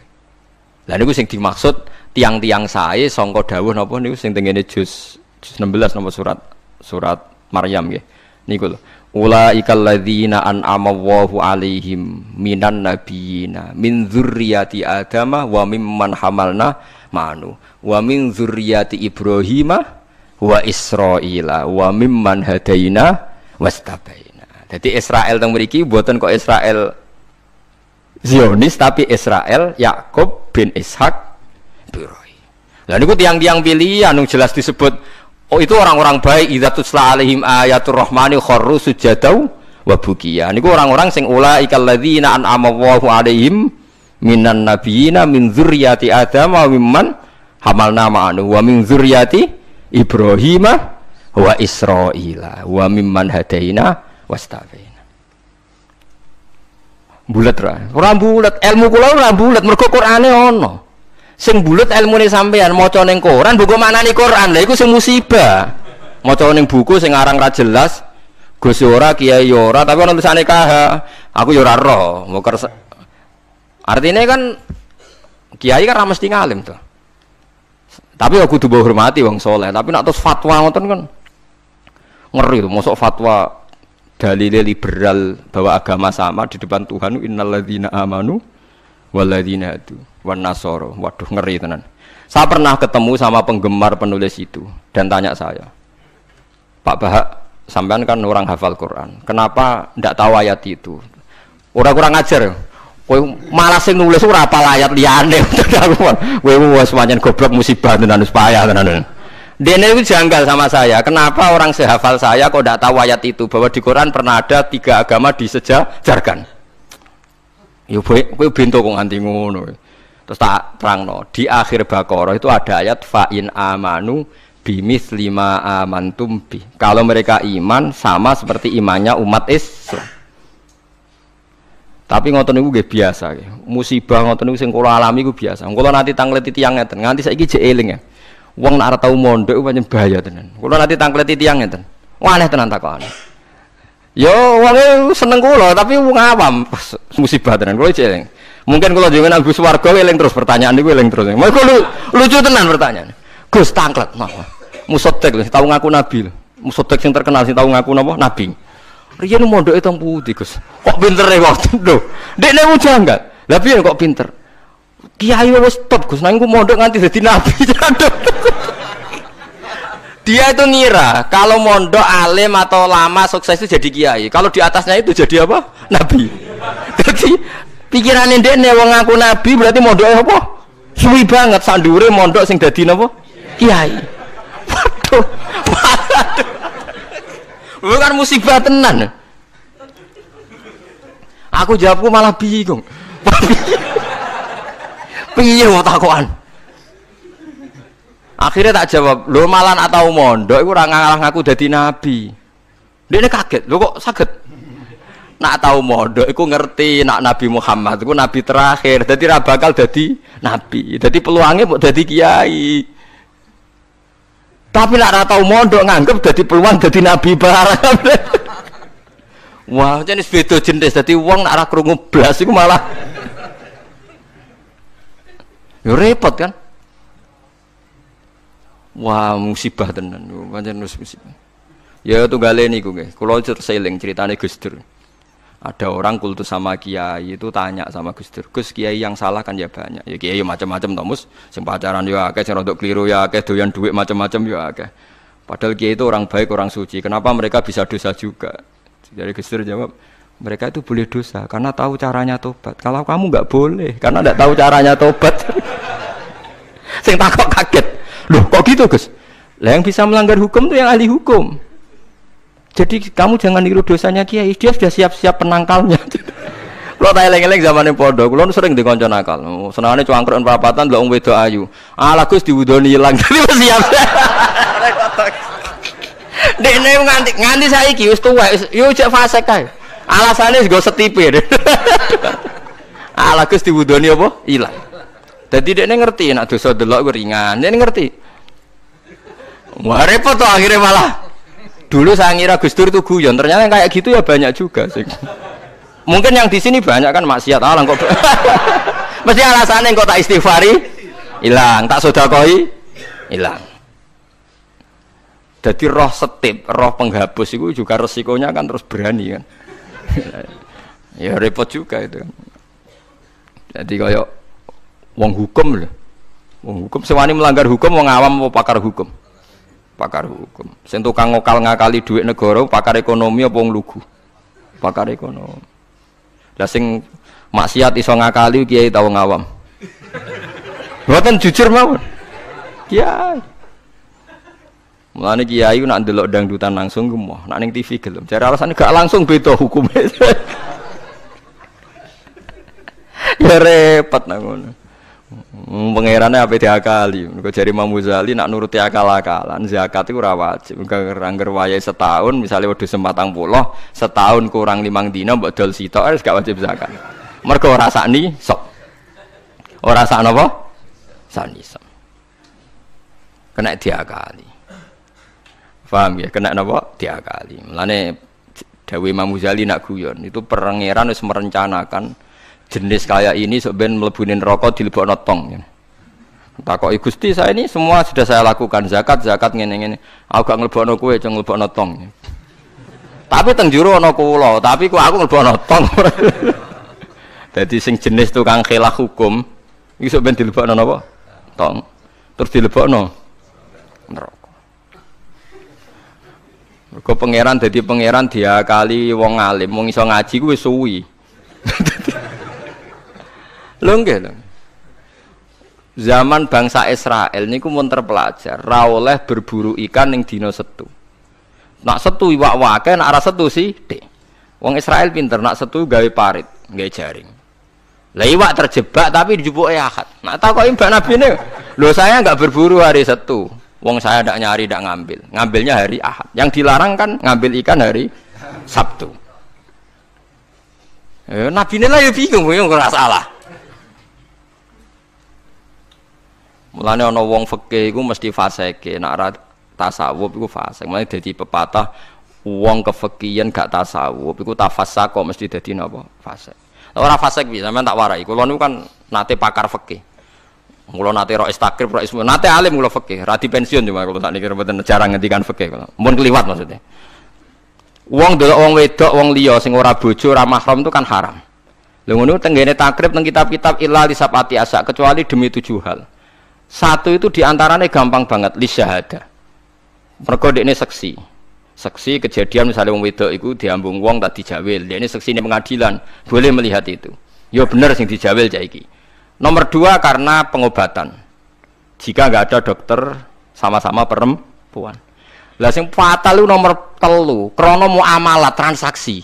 Lalu gue sing dimaksud tiang-tiang sae sangka dawuh napa niku sing tengene jus jus 16 nomor surat surat Maryam nggih. Niku lho. Ulaikal ladzina an'ama Allahu alaihim minan nabiyina min dzurriyyati adamah wa mimman hamalna manu wa min dzurriyyati ibrohimah wa Israila wa mimman hadaina wastabaina. Jadi Israel teng mriki buatan kok Israel Zionis tapi Israel Yakub bin Ishak Biroi. Lalu niku tiang-tiang pilihan yang jelas disebut Oh itu orang-orang baik idza tusla alaihim ayatul rahmani kharru sujadau wa bukiya. Niku orang-orang sing ulaikal ladzina an'ama Allahu alaihim minan nabiyina min dzurriyyati adam wa mimman hamalna ma'anu wa min dzurriyyati Ibrahim wa Israila wa mimman hadaina wastafaina. Bulat ra. Ora bulat, ilmu kula ora bulat mergo Qur'ane ono sing bulut ilmune sampean mau ning koran buku nih koran? lah, itu sing musibah mau ning buku sing aran ra jelas Gus yora, kiai yora, tapi orang tulisane kah? aku yora ora roh muker artine kan kiai kan ra mesti ngalim tuh tapi aku ya kudu hormati wong soleh tapi nak terus fatwa ngoten kan ngeri tuh mosok fatwa dalil liberal bahwa agama sama di depan Tuhan innalladzina amanu waladina itu wan nasoro. Waduh ngeri tenan. Saya pernah ketemu sama penggemar penulis itu dan tanya saya, Pak Bahak, sampean kan orang hafal Quran, kenapa ndak tahu ayat itu? Orang kurang ajar. Kowe malah sing nulis ora apa ayat liyane. Kowe wis pancen goblok musibah dan wis payah tenan. Dene itu janggal sama saya. Kenapa orang sehafal saya kok tidak tahu ayat itu bahwa di Quran pernah ada tiga agama disejajarkan? Yo kowe bento kok nganti ngono. Terus tak terangno di akhir Baqarah itu ada ayat fa'in amanu bimis lima amantum bi. Kalau mereka iman sama seperti imannya umat Islam. Tapi ngotot nih gue biasa Musibah ngoten niku sing kula alami gue biasa. Kula nanti tangleti tiyang ngeten, nanti saya jek eling ya. uang nek tahu mondok banyak bahaya tenan. Kula nanti tangleti tiyang ngeten. Aneh tenan aneh Yo uangnya e seneng kula tapi wong awam musibah tenan gue jek Mungkin kalau jangan Agus Wargo eling terus pertanyaan ini eling terus. mau lu, lucu tenan pertanyaan. Gus tangklet mah. Musotek lho, tahu ngaku nabi Musotek yang terkenal sih tahu ngaku napa? Nabi. nu mondoke itu putih Gus. Kok pinter ya waktu itu dek nemu janggal tapi yang kok pinter? Kiai wis top Gus, nanti gua mondok nganti jadi nabi. dia itu ngira kalau mondok alim atau lama sukses itu jadi kiai kalau di atasnya itu jadi apa nabi jadi Pikirane ndekne wong aku nabi berarti mondoke apa? Suwi banget sandure mondok sing dadi napa? Kiai. Waduh. Bukan musibah tenan. Aku jawabku malah bingung. Piye mau takokan? Akhirnya tak jawab, lo malan atau mondok iku ora ngalah ngaku dadi nabi. Dia kaget, lo kok sakit? nak tahu modok iku ngerti nak Nabi Muhammad iku nabi terakhir jadi raba bakal jadi nabi jadi peluangnya mau jadi kiai tapi nak tahu tahu mondok nganggep jadi peluang jadi nabi barang wah jenis beda jenis jadi uang nak rak krungu belas, iku malah ya repot kan wah musibah tenan banyak musibah ya tuh tunggale gue, kalau cerita seling ceritanya Gus Dur ada orang kultus sama kiai itu tanya sama Gus Dur, Gus kiai yang salah kan ya banyak. Ya kiai ya macam-macam tomus, sing pacaran ya akeh, sing rodok keliru ya akeh, doyan duit macam-macam ya akeh. Padahal kiai itu orang baik, orang suci. Kenapa mereka bisa dosa juga? Jadi Gus Dur jawab, mereka itu boleh dosa karena tahu caranya tobat. Kalau kamu nggak boleh karena nggak tahu caranya tobat. sing takok kaget. Loh kok gitu Gus? Lah yang bisa melanggar hukum itu yang ahli hukum. Jadi kamu jangan niru dosanya kiai, dia sudah siap-siap penangkalnya. Kalau tak eleng-eleng zaman yang podo, kalau sering dikonco nakal. Senangnya cuangkron perapatan, belum wedo ayu. Ala gus diwudoni hilang, jadi siap. Dene nganti nganti saya kius tua, yuk cek fase kai Alasannya gue setipir. Ala gus diwudoni apa? Hilang. Jadi ini ngerti, nak dosa delok gue ringan, nih ngerti. Wah repot tuh akhirnya malah Dulu saya ngira Gus Dur itu guyon, ternyata yang kayak gitu ya banyak juga sih. Mungkin yang di sini banyak kan maksiat alang kok. Mesti alasannya kok tak istighfari hilang, tak koi hilang. Jadi roh setip, roh penghapus itu juga resikonya kan terus berani kan. ya repot juga itu Jadi kayak wong hukum loh. Wong hukum sewani melanggar hukum, wong awam mau pakar hukum pakar hukum. Sing tukang ngokal ngakali duit negara pakar ekonomi apa wong lugu? Pakar ekonomi. Lah sing maksiat iso ngakali kiai tau ngawam. Mboten jujur mawon. Kiai. Mulane kiai nak ndelok dangdutan langsung gemoh, nak ning TV gelem. Cara alasan gak langsung beda hukumnya. ya repot nang ngono. Pengirannya apa dia kali? Kau jari Imam nak nuruti akal-akalan zakat itu rawat. Mereka rangger wayai setahun, misalnya waktu sematang puloh, setahun kurang limang dina buat dol sito, harus gak wajib zakat. Mereka rasa nih sok, ora apa? sani sok. Kena diakali. Faham ya? Kena apa? Diakali. melane Dewi Imam nak guyon itu perangiran harus merencanakan jenis kayak ini sebenarnya melebunin rokok di lebok notong. Ya. kok Gusti saya ini semua sudah saya lakukan zakat zakat ngene ngene. Aku gak nglebokno kue cung nglebokno tong. Ya. Tapi teng jero lo tapi kok aku nglebokno notong. Jadi sing jenis tukang khilaf hukum iki sok di dilebokno napa? Tong. Terus dilebokno neraka. Mergo pangeran jadi pangeran dia kali wong alim, mau ngisong ngaji gue suwi. lo lho. Zaman bangsa Israel niku mun terpelajar, ra berburu ikan yang dina setu. Nak setu iwak wake, nak ora setu deh Wong Israel pinter, nak setu gawe parit, gawe jaring. Lah iwak terjebak tapi e ahad. Nak takoki Nabi Nabine, Lo saya enggak berburu hari setu. Wong saya ndak nyari, ndak ngambil. Ngambilnya hari Ahad. Yang dilarang kan ngambil ikan hari Sabtu." Eh, Nabi lah ya bingung, ya nggak salah. Mulane ana wong fakih, iku mesti fasike, nek ora tasawuf iku fasik. Mulane dadi pepatah wong kefekian gak tasawuf iku tafasa kok mesti dadi napa? Fasik. Ora fasik bisa, sampean tak warai. Kulo niku kan nate pakar fakih, Mula nate roh istakrib, roh ismu, nate alim mula ra di pensiun cuma kalau tak nikir betul jarang ngendikan fakih. kalau, Mun kliwat maksudnya. Wong delok wong wedok, wong liya sing ora bojo, ora mahram itu kan haram. Lha ngono tenggene takrib teng kitab-kitab illa sapati asa kecuali demi tujuh hal. Satu itu diantaranya gampang banget syahada mereka ini seksi. Seksi kejadian misalnya wong wedok itu diambung wong tak dijawil. Dia ini seksi ini pengadilan, boleh melihat itu. Yo ya bener sih dijawil iki. Nomor dua karena pengobatan. Jika nggak ada dokter sama-sama perempuan. Lah sing fatal nomor telu, krono mu muamalah transaksi.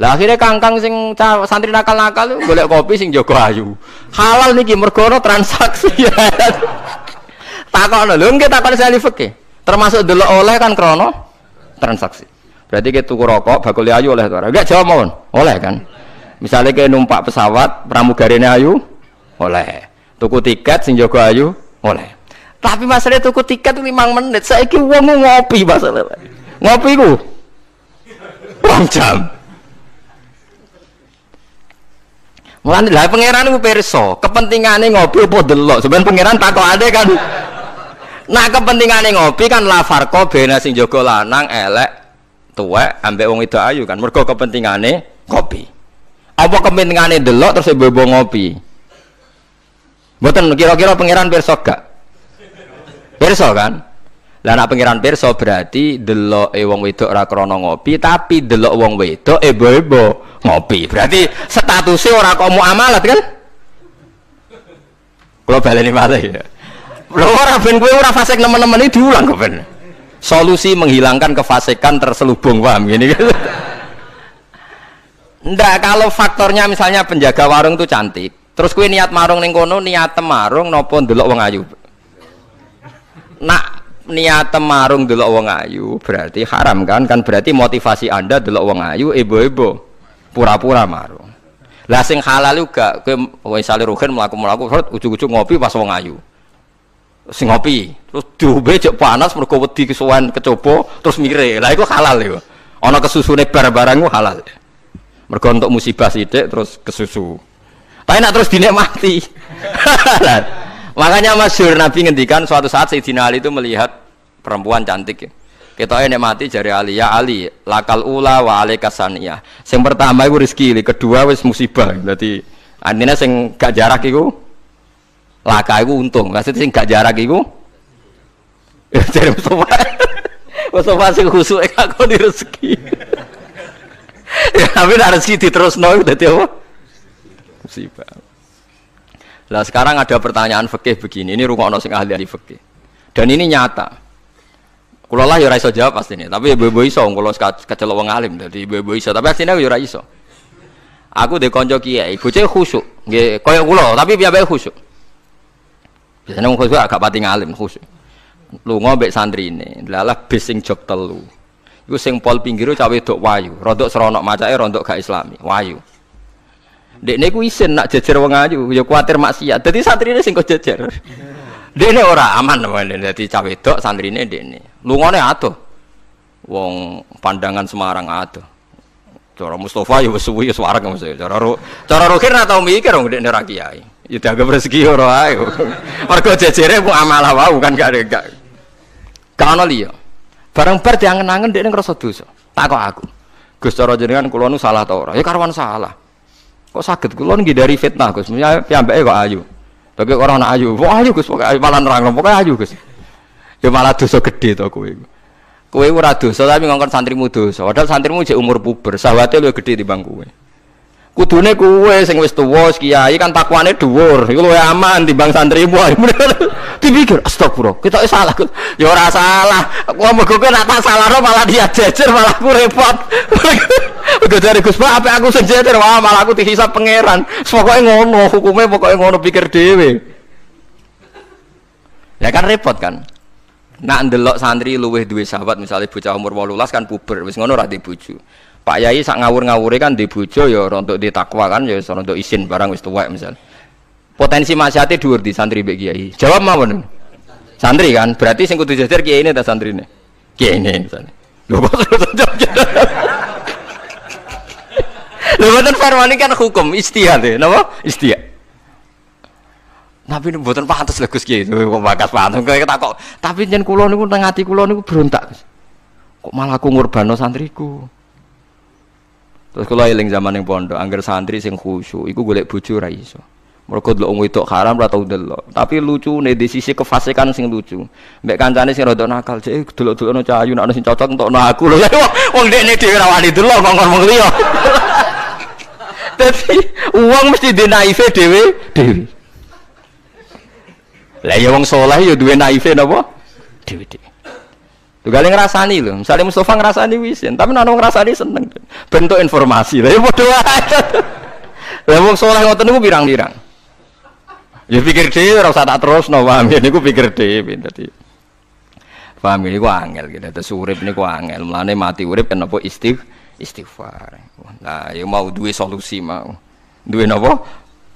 Lah akhirnya kangkang sing santri nakal-nakal boleh kopi sing Joko Ayu. Halal niki mergo ana transaksi. Takokno lho nggih takon saya fikih. Termasuk dulu oleh kan krono transaksi. Berarti kita tuku rokok bakul ayu oleh tuh. Enggak jawab mohon. Oleh kan. Misalnya kayak numpak pesawat Pramugari ayu oleh. Tuku tiket sing Joko ayu oleh. Tapi masalahnya tuku tiket limang menit. Saya ki ngopi masalahnya. Ngopi ku. Rong jam. Mulan lah pangeran iku Perso. Kepentingannya ngopi apa delok? Sebenarnya pangeran ada kan Nah kepentingannya ngopi kan Lafar farqa bena sing jaga lanang elek tua, ambek wong itu ayu kan mergo kepentingannya kopi. Apa kepentingannya delok terus ibu ngopi? Bukan? kira-kira pangeran Perso gak? Perso kan? Lah nak pangeran pirsa berarti delok e wong wedok ora krana ngopi, tapi delok wong wedok ebo-ebo ngopi. Berarti statusnya ora kok muamalat kan? Kalau baleni malah ya. Lho ora ben kowe ora fasik nemen-nemen iki diulang kok ben. Solusi menghilangkan kefasikan terselubung paham gini kan? Ndak kalau faktornya misalnya penjaga warung itu cantik. Terus kue niat marung ning kono, niat temarung, napa ndelok wong ayu. Nak niat marung delok wong ayu berarti haram kan kan berarti motivasi anda delok wong ayu ebo-ebo pura-pura marung lah sing halal juga kowe misale melaku melaku mlaku ujug-ujug ngopi pas wong ayu sing ngopi terus diombe jek panas mergo wedi kesuwan kecobo terus mire lah itu halal yo ono kesusune bar-barang halal mergo untuk musibah sidik terus kesusu tapi nak terus dinikmati makanya masyur Nabi ngendikan suatu saat Sayyidina Ali itu melihat perempuan cantik ya. Kita ini mati jari Ali ya Ali lakal ula wa alaika saniyah. Sing pertama itu rezeki, kedua wis musibah. Berarti artinya sing gak jarak itu laka itu untung. Maksudnya sing gak jarak itu ya jadi Mustafa. Mustafa sing khusus aku di rezeki. ya, tapi nak rezeki terus nol berarti apa? Musibah. Lah sekarang ada pertanyaan fikih begini. Ini rumah sing ahli ahli fikih. Dan ini nyata Kulo lah yura iso jawab pasti nih, tapi ibu bebo iso kulo kecelok wong alim ibu bebo iso, tapi pasti aku yura iso. Aku de kia, kiai, cek khusuk, gak koyok kulo, tapi biar piyambake khusuk. Biasanya wong khusuk agak pati ngalim khusuk. ngobek santri santri lalah bis sing jog telu. Iku sing pol pinggiru cawe dok wayu, rodok seronok macake rodok gak islami, wayu. Dek neku isin nak jejer wong ayu, yo kuatir maksiat. santri santri sing kok jejer. Dene ora aman namanya dadi cah wedok santrine dene. Lungone atuh. Wong pandangan Semarang atuh. Cara Mustafa ya wis suwi suara wareg mesti. Cara ro cara rokir kira tau mikir wong dekne ra kiai. Ya dianggap rezeki ora ae. Mergo jejere ku amalah wae bukan gak gak. Kano liya. Bareng bar diangen-angen dekne ngrasa dosa. tak aku. Gus cara jenengan kula nu salah ta ora? Ya karwan salah. Kok saged kula dari fitnah Gus. Ya, piyambake kok ayu. Bagi orang nak ayu, wah ayu gus, pokoknya malah nerang, pokoknya ayu gus. Ya malah dosa gede to kowe. Kowe ora dosa tapi ngongkon santrimu dosa. Padahal santrimu jek umur puber, sahwate luwih gede di kowe kudune kue sing wis tuwa kiai kan takwane dhuwur iku luwe aman timbang santrimu dipikir astagfirullah kita salah ya ora salah aku mergo kowe nak tak salah, malah dia jejer malah aku repot udah dari Gus Pak apa aku sejajar, wah malah aku dihisap pangeran pokoke ngono hukume pokoke ngono pikir dewe, ya kan repot kan nak ndelok santri luweh duwe sahabat misalnya bocah umur 18 kan puber wis ngono ra bojo Pak Yai sak ngawur-ngawure kan di bojo ya untuk di takwa kan ya untuk izin barang wis tuwek misal. Potensi maksiate dhuwur di santri mbek kiai. Jawab mawon. Santri kan, berarti sing kudu jajar kiai ini ta santrine. Kiai ini misalnya. Lho kok Lho mboten farmani kan hukum istihad ya, napa? Istihad. Tapi mboten pantes lho Gus Kiai, kok bakas pantes kok Tapi jen kula niku teng ati kula berontak. Kok malah aku ngorbano santriku. Terus kalau eling zaman yang pondok, angger santri sing khusyuk, iku golek bojo raiso. iso. Mergo delok wong wedok haram ora tau delok. Tapi lucune di sisi kefasikan sing lucu. Mbek kancane sing rada nakal, sih, dulu-dulu cah ayu nek sing cocok entokno aku loh. Ya, wong dekne dhewe ra wani delok kok ngomong dia. tapi uang mesti di naife dewi. dhewe. Lah ya wong saleh ya duwe naife napa? Dhewe-dhewe. Tuh galeng ngerasani loh. Misalnya Mustafa ngerasani wisin, tapi nanu ngerasani seneng. Bentuk informasi lah. ibu ya bodoh aja. Lah wong soleh ngoten niku pirang-pirang. Ya pikir dhewe ora usah tak terusno, paham ya niku pikir dhewe dadi. Paham ya niku angel gitu. Terus urip niku angel. Mulane mati urip kan apa istiq, Istighfar. Nah, ya mau duwe solusi mau. Duwe napa?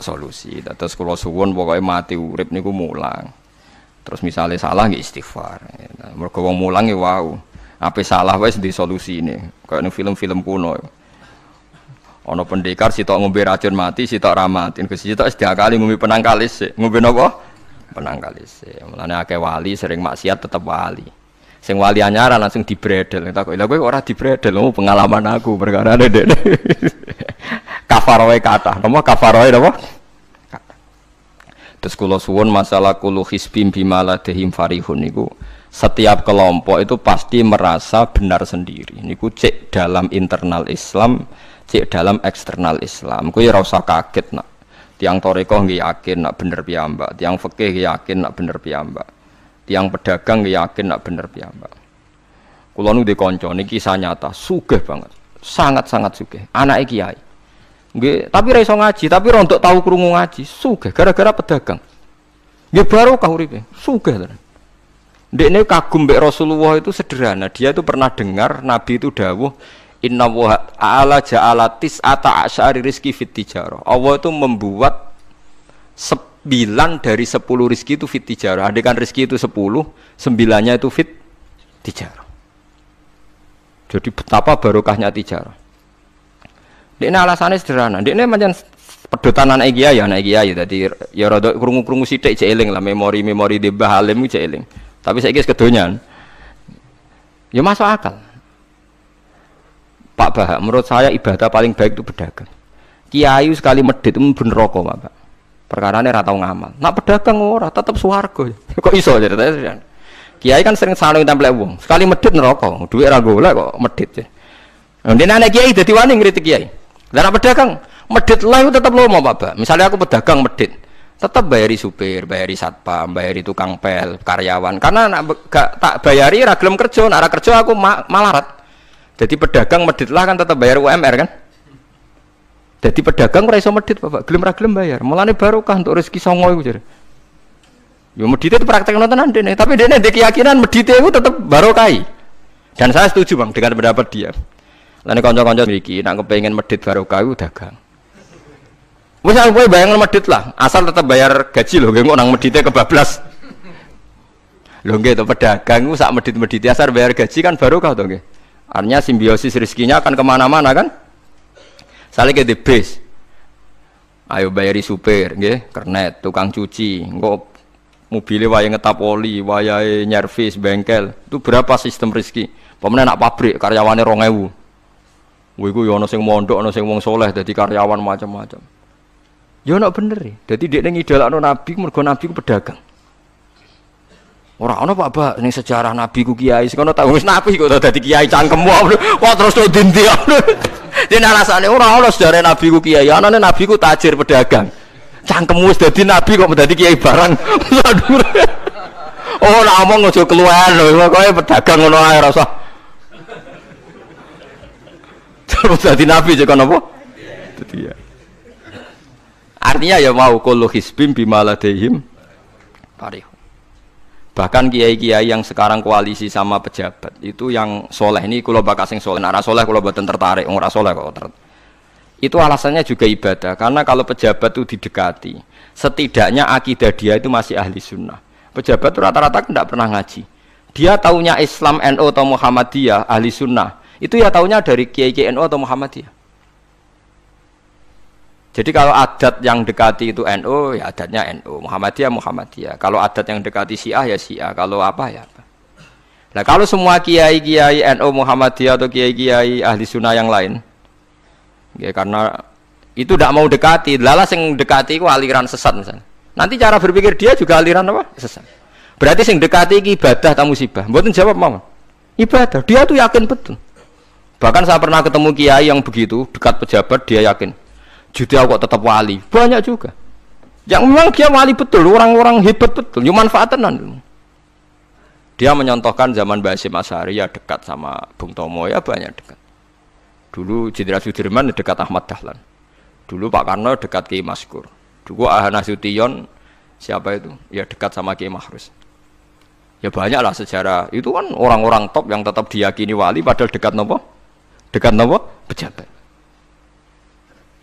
Solusi. Terus kula suwun pokoke mati urip niku mulang. Terus misalnya salah nggak istighfar. Nah, mereka mau mulang ya wow Apa salah wes di solusi ini. Kayak nih film-film kuno. Ono pendekar si tok ngombe racun mati, si tok ramatin. Ke setiap kali ngombe penangkalis, ngombe nopo Penangkalis. mulanya akeh wali sering maksiat tetap wali. Sing wali anyara langsung dibredel. kita kok, lha orang di dibredel, oh, pengalaman aku berkarane deh kafaroe kata. Napa kafaroe napa? Terus kula suwun masalah kulu hisbim bimala dehim farihun niku setiap kelompok itu pasti merasa benar sendiri. Niku cek dalam internal Islam, cek dalam eksternal Islam. Kuwi ora usah kaget nak. Tiang toriko nggih yakin nak bener piyambak, tiang fikih yakin nak bener piyambak. Tiang pedagang nggih yakin nak bener piyambak. Kula nu di kanca niki kisah nyata, sugih banget. Sangat-sangat sugih. anak kiai. Nggih, tapi ra iso ngaji, tapi rontok tahu krungu ngaji, sugih gara-gara pedagang. Nggih barokah uripe, sugih tenan. ne kagum mbek Rasulullah itu sederhana. Dia itu pernah dengar Nabi itu dawuh, "Inna wa ala ja'ala tis'ata asyari rizki fit Allah itu membuat sembilan dari sepuluh rizki itu fit Ada kan rizki itu sepuluh, sembilannya itu fit Jadi betapa barokahnya tijarah ini alasannya sederhana. ini macam pedotan anak kiai ya anak ya jadi ya rada kerungu kerungu sih dek jeeling lah memori-memori di bahalim Halim cek Tapi Tapi saiki kedonyan. Ya masuk akal. Pak Bahak, menurut saya ibadah paling baik itu pedagang Kiai sekali medit itu hmm, ben rokok, Pak. perkara ini tau ngamal. Nak pedagang ora, tetap suwargo Kok iso ceritanya? Kiai kan sering saling tempel uang Sekali medit ngerokok duit ragu golek kok medit. Ndene nah, anak kiai jadi wani ngritik kiai. Lah pedagang, medit lah itu tetap lomo bapak. Misalnya aku pedagang medit, tetap bayari supir, bayari satpam, bayari tukang pel, karyawan. Karena nak, gak tak bayari ragilem kerja, nak kerja aku ma malarat. Jadi pedagang medit lah kan tetap bayar UMR kan. Jadi pedagang ora sama medit Bapak, gelem ra bayar. Mulane barokah untuk rezeki songo itu jadi. Yo ya, medit itu praktek nonton nih, tapi dene di keyakinan medit itu tetap barokai. Dan saya setuju Bang dengan pendapat dia. Lain konco-konco memiliki, nak kepengen medit baru kau dagang. Wis aku bayangin medit lah, asal tetap bayar gaji loh, nggih nang meditnya kebablas. Loh gitu, pedagang iku sak medit meditnya asal bayar gaji kan baru kau tuh Artinya simbiosis rizkinya akan kemana-mana kan? Saling di base. Ayo bayari supir, gih, kernet, tukang cuci, engko mobilnya yang ngetap oli, wayai nyervis, bengkel. Itu berapa sistem rizki? Pemenang nak pabrik karyawannya rongeu. Wiku gue yono sing mondok, yono sing wong soleh, jadi karyawan macam-macam. Ya nak bener ya. E. Jadi dia ngidol anu nabi, mergo nabi ku pedagang. Orang anu pak bak, neng sejarah nabi ku kiai. Sekarang tahu wis nabi kok tadi kiai cangkem wah, wah terus tuh dindi. Dia alasannya orang anu sejarah nabi ku kiai, anu nabi ku tajir pedagang. Cangkem wis jadi nabi kok menjadi kiai barang. oh, nak omong ojo keluar, pokoknya pedagang ngono ae rasa jadi nabi jangan apa Dadi ya. Artinya ya mau kalau hisbim dehim tarih. Bahkan kiai-kiai yang sekarang koalisi sama pejabat itu yang soleh ini kalau bakas yang soleh, nara soleh kalau buatan tertarik, orang soleh kok tertarik. Itu alasannya juga ibadah, karena kalau pejabat itu didekati, setidaknya akidah dia itu masih ahli sunnah. Pejabat itu rata-rata tidak kan pernah ngaji. Dia taunya Islam NU NO, atau Muhammadiyah ahli sunnah, itu ya taunya dari Kiai NU atau Muhammadiyah. Jadi kalau adat yang dekati itu NU, ya adatnya NU. NO. Muhammadiyah, Muhammadiyah. Kalau adat yang dekati Syiah, ya Syiah. Kalau apa, ya apa. Nah kalau semua kiai-kiai NU NO, Muhammadiyah atau kiai-kiai ahli sunnah yang lain, ya karena itu tidak mau dekati, lalas yang dekati itu aliran sesat misalnya. Nanti cara berpikir dia juga aliran apa? Sesat. Berarti yang dekati ibadah tamu musibah. Buatin jawab mama. Ibadah. Dia tuh yakin betul. Bahkan saya pernah ketemu kiai yang begitu dekat pejabat dia yakin jadi aku tetap wali. Banyak juga. Yang memang dia wali betul, orang-orang hebat betul, cuma manfaatan. Dia menyontohkan zaman Mbak Masari Asari ya dekat sama Bung Tomo ya banyak dekat. Dulu Jenderal Sudirman dekat Ahmad Dahlan. Dulu Pak Karno dekat Ki Maskur. Dulu Ahana Sution siapa itu? Ya dekat sama Ki Mahrus. Ya banyaklah sejarah. Itu kan orang-orang top yang tetap diyakini wali padahal dekat nopo dekat nopo pejabat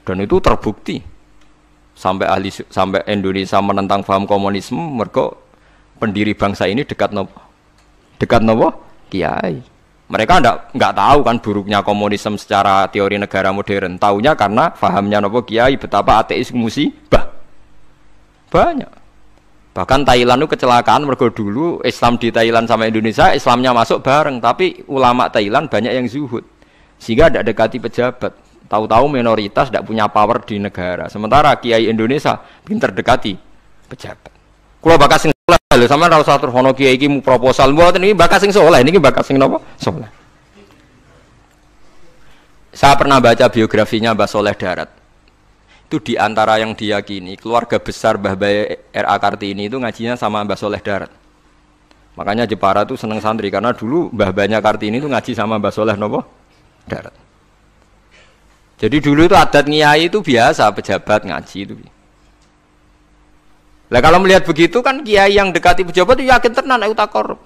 dan itu terbukti sampai ahli sampai Indonesia menentang paham komunisme mereka pendiri bangsa ini dekat nopo dekat nopo kiai mereka enggak nggak tahu kan buruknya komunisme secara teori negara modern tahunya karena fahamnya nopo kiai betapa ateis musibah banyak bahkan Thailand itu kecelakaan mergo dulu Islam di Thailand sama Indonesia Islamnya masuk bareng tapi ulama Thailand banyak yang zuhud sehingga tidak dekati pejabat tahu-tahu minoritas tidak punya power di negara sementara kiai Indonesia pinter dekati pejabat kalau bakas sing soleh lho sama ora usah terhono kiai iki proposal buat ini bakas sing soleh niki bakas sing napa soleh saya pernah baca biografinya Mbah Soleh Darat itu diantara yang diyakini keluarga besar Mbah Bayi R.A. Kartini itu ngajinya sama Mbah Soleh Darat makanya Jepara tuh seneng santri karena dulu Mbah Banyak Kartini itu ngaji sama Mbah Soleh nopo darat. Jadi dulu itu adat niai itu biasa pejabat ngaji itu. Lah kalau melihat begitu kan kiai yang dekati pejabat itu yakin tenan aku tak korup.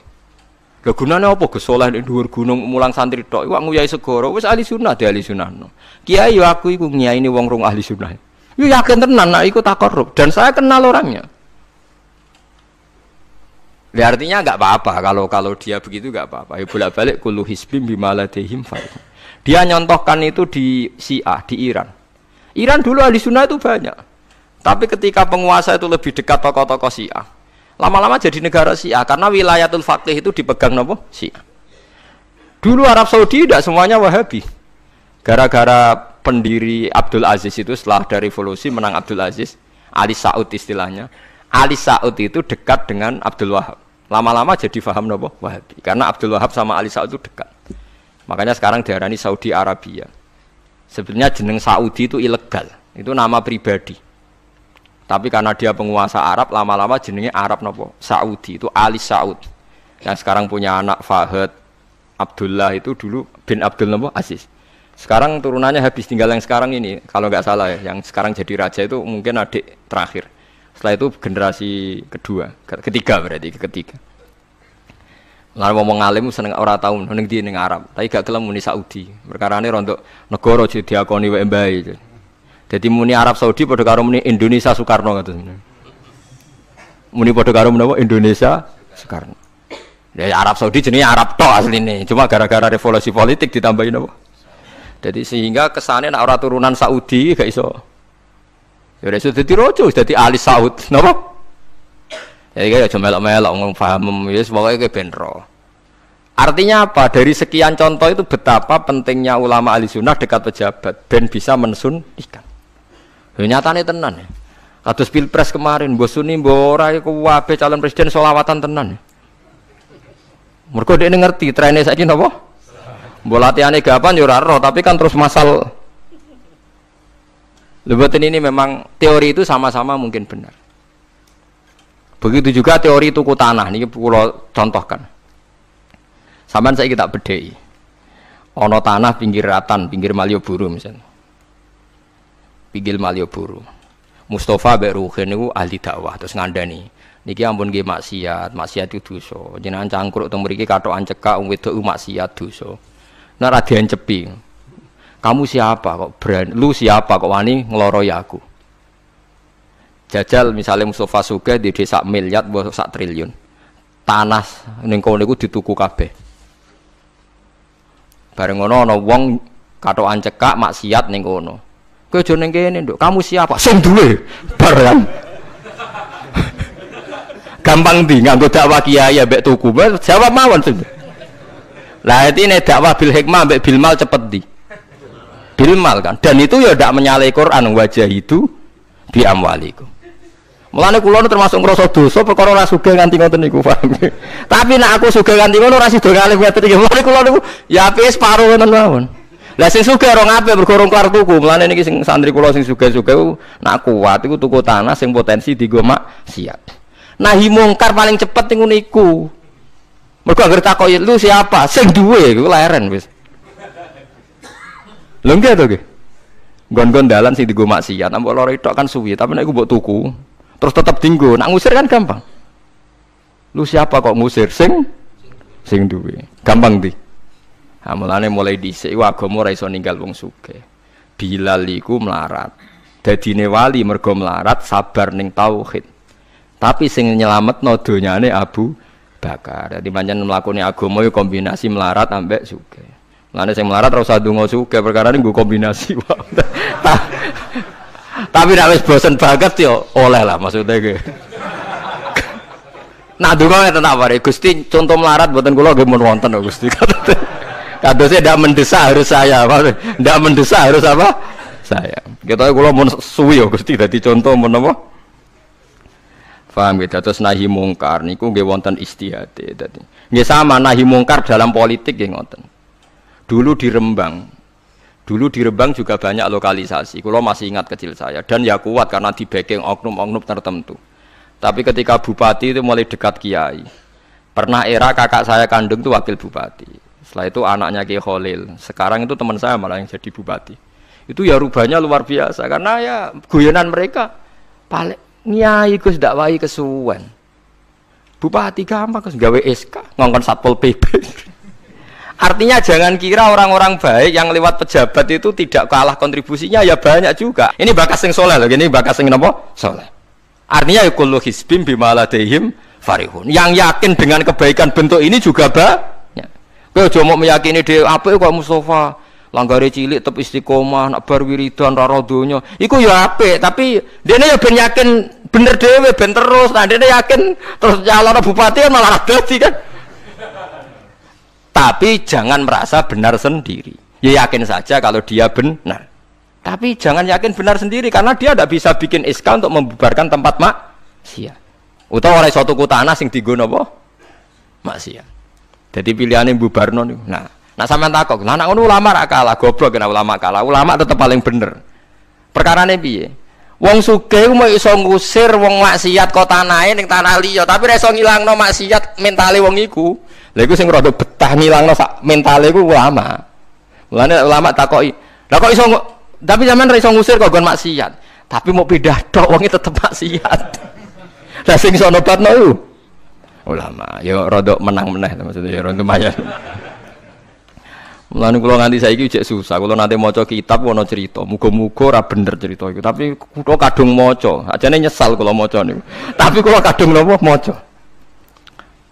Lah gunane apa Gus saleh ning dhuwur gunung mulang santri tok iwak nguyai segoro wis ahli sunnah di ahli sunnah. No. Kiai yo aku iku ngiyaini wong rong ahli sunnah. Yo yakin tenan nek iku tak korup dan saya kenal orangnya. Ya artinya enggak apa-apa kalau kalau dia begitu enggak apa-apa. Ya bolak-balik kullu hisbim bimaladehim dia nyontohkan itu di Syiah, di Iran. Iran dulu ahli sunnah itu banyak. Tapi ketika penguasa itu lebih dekat tokoh-tokoh Syiah, lama-lama jadi negara Syiah karena wilayah wilayatul faqih itu dipegang nopo Syiah. Dulu Arab Saudi tidak semuanya Wahabi. Gara-gara pendiri Abdul Aziz itu setelah dari revolusi menang Abdul Aziz, Ali Saud istilahnya. Ali Saud itu dekat dengan Abdul Wahab. Lama-lama jadi faham nopo Wahabi karena Abdul Wahab sama Ali Saud itu dekat. Makanya sekarang daerah ini Saudi Arabia. Sebenarnya jeneng Saudi itu ilegal, itu nama pribadi. Tapi karena dia penguasa Arab, lama-lama jenenge Arab nopo Saudi itu Ali Saud. Yang sekarang punya anak Fahad Abdullah itu dulu bin Abdul nopo Aziz. Sekarang turunannya habis tinggal yang sekarang ini, kalau nggak salah ya, yang sekarang jadi raja itu mungkin adik terakhir. Setelah itu generasi kedua, ketiga berarti ketiga lalu mau alim seneng ora tau ning ndi ning Arab, tapi gak gelem muni Saudi. Perkarane untuk negara jadi diakoni wae mbai. Gitu. Jadi muni Arab Saudi padha karo muni Indonesia Soekarno gitu Muni padha karo menapa Indonesia Soekarno. dari ya, Arab Saudi jenis Arab asli asline, cuma gara-gara revolusi politik ditambahin apa? Jadi sehingga kesannya nak orang turunan Saudi gak iso. Ya sudah jadi rojo, jadi ahli Saud, napa? Ya kayak cuma melok-melok ngomong paham ya sebagai kayak ben Artinya apa? Dari sekian contoh itu betapa pentingnya ulama ahli sunnah dekat pejabat ben bisa mensun. Ikan. ternyata nih tenan ya. Kados pilpres kemarin, mbok suni mbok ora iku wabe calon presiden solawatan tenan. Ya. Mergo dekne ngerti trene saya napa? boh. latihane gapan yo ya ora roh, tapi kan terus masal. lebatin ini memang teori itu sama-sama mungkin benar. Begitu juga teori tuku tanah ini pulau contohkan. Saman saya kita bedei. ono tanah pinggir ratan, pinggir Malioboro misalnya. Pinggir Malioboro. Mustafa Mbak Ruhin niku ahli dakwah terus ngandani. Niki ampun nggih maksiat, maksiat itu dosa. Jenengan cangkruk teng mriki katokan cekak wong wedok maksiat dosa. Nek ra cepi. Kamu siapa kok berani? Lu siapa kok wani ngeloroi aku? jajal misalnya Mustafa Suge di desa miliar buat sak triliun tanah neng kau niku dituku kabeh bareng Ono Ono wong kado cekak maksiat neng kono kau jono ning kene nduk kamu siapa sing duwe bareng gampang di nganggo dakwah kiai ya bek tuku jawab mawon sing lah ini dakwah bil hikmah bek bil mal cepet di bilmal kan dan itu ya tidak menyalahi Quran wajah itu bi amwalikum Mulane kula nu termasuk ngrasa dosa perkara ora sugih nganti ngoten niku, paham. Tapi nek aku sugih nganti ngono ora sida kalih mboten iki. Mulane kula niku ya wis paruh ngoten mawon. Lah sing sugih ora ngape mergo rong kelar tuku. Mulane niki sing santri kula sing sugih-sugih nak kuat iku tuku tanah sing potensi mak siap. Nah mungkar paling cepet niku niku. Mergo anggere takok lu siapa? Sing duwe iku leren wis. Lho to ge? Gon-gon dalan sing mak maksiat, ampun lara kan suwi, tapi nek iku mbok tuku, terus tetap tinggu nak ngusir kan gampang lu siapa kok ngusir sing sing duwe gampang di amalane mulai dhisik iku agama ora iso ninggal wong sugih Bilal iku melarat dadine wali mergo melarat sabar ning tauhid tapi sing nyelametno donyane Abu Bakar dadi pancen mlakune agama yo kombinasi melarat ambek sugih Mulane sing melarat terus usah donga sugih perkara ini gue kombinasi Tapi nak wis bosen banget yo oleh lah maksudnya ge. Nah dulu kan ya, tentang apa Gusti contoh melarat buatan gue lagi mau nonton kok Gusti. saya tidak e mendesak harus saya, apa tidak mendesak harus apa? Saya. Kita kula mau suwi ya Gusti Tadi contoh mau apa? Paham gitu. Terus nahi mungkar niku gue wonten istihati, tadi sama nahi mungkar dalam politik nggih nonton Dulu di Rembang, Dulu di Rembang juga banyak lokalisasi. Kalau masih ingat kecil saya dan ya kuat karena di backing oknum-oknum tertentu. Tapi ketika bupati itu mulai dekat kiai. Pernah era kakak saya kandung itu wakil bupati. Setelah itu anaknya Kiai Holil. Sekarang itu teman saya malah yang jadi bupati. Itu ya rubahnya luar biasa karena ya guyonan mereka paling nyai Gus dakwai kesuwen. Bupati gampang Gus gawe SK ngongkon Satpol PP. Artinya jangan kira orang-orang baik yang lewat pejabat itu tidak kalah kontribusinya ya banyak juga. Ini bakas yang soleh loh, ini bakas yang apa? Soleh. Artinya ya kullu hisbim bimaladehim farihun. Yang yakin dengan kebaikan bentuk ini juga banyak. Kau ya. cuma meyakini dia apa kok Mustafa langgari cilik tetap istiqomah nak berwiridan wiridan ra Iku ya apa? tapi dene ya ben yakin bener dewe bener terus. Nah nih yakin terus calon bupati kan malah dadi kan. Tapi jangan merasa benar sendiri. Ya yakin saja kalau dia benar. Tapi jangan yakin benar sendiri karena dia tidak bisa bikin iska untuk membubarkan tempat mak sia. Utawa oleh suatu tanah sing digono mak sia. Jadi pilihannya bubarno nih. Nah, nah saman takok, Nah, anak ulama ra goblok kena ulama kalah. Ulama tetap paling bener. Perkarane biye. Wong suke mau iso ngusir wong maksiat kota naik ning tanah liya, tapi resong iso ngilangno maksiat mentale wong iku. Lha sing rada betah nilangno sak mentale iku ulama. Mulane ulama takoki, "Lah kok iso tapi zaman ra iso ngusir kok gon maksiat." Tapi mau pindah tok wonge tetep maksiat. Lah sing sono nobatno iku ulama. yo ya rada menang meneh maksudnya ya rada lumayan. Mulane kula nganti saiki jek susah. Kula nate maca kitab ana cerita. Muga-muga ora bener cerita iku. Tapi kula kadung maca. Ajane nyesal kula maca niku. Tapi kula kadung mau maca.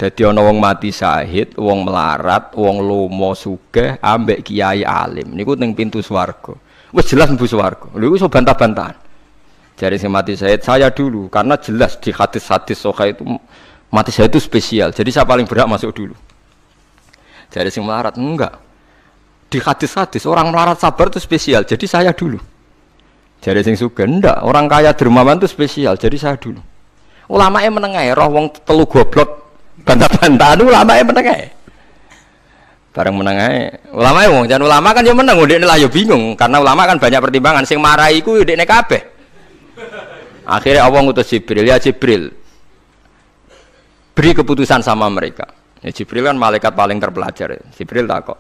Dadi ana wong mati syahid, wong melarat, wong lomo sugih ambek kiai alim. Niku ning pintu swarga. Wis jelas mlebu swarga. Lha iku iso bantah-bantahan. Jadi si mati syahid saya dulu karena jelas di hadis-hadis sokai itu mati syahid itu spesial. Jadi saya paling berhak masuk dulu. Jadi si melarat enggak. Di hadis-hadis orang melarat sabar itu spesial. Jadi saya dulu. Jadi sing suka enggak. Orang kaya dermawan itu spesial. Jadi saya dulu. Ulama yang menengah roh wong telu goblok Bantah-bantahan bantah ulama yang menang Bareng menang Ulama ya mau ya jangan ulama kan yang menang, ndekne lah yo ya bingung karena ulama kan banyak pertimbangan sing marai udik ndekne ya kabeh. Akhirnya Allah ngutus Jibril, ya Jibril. Beri keputusan sama mereka. Ya Jibril kan malaikat paling terpelajar. Ya. Jibril tak kok.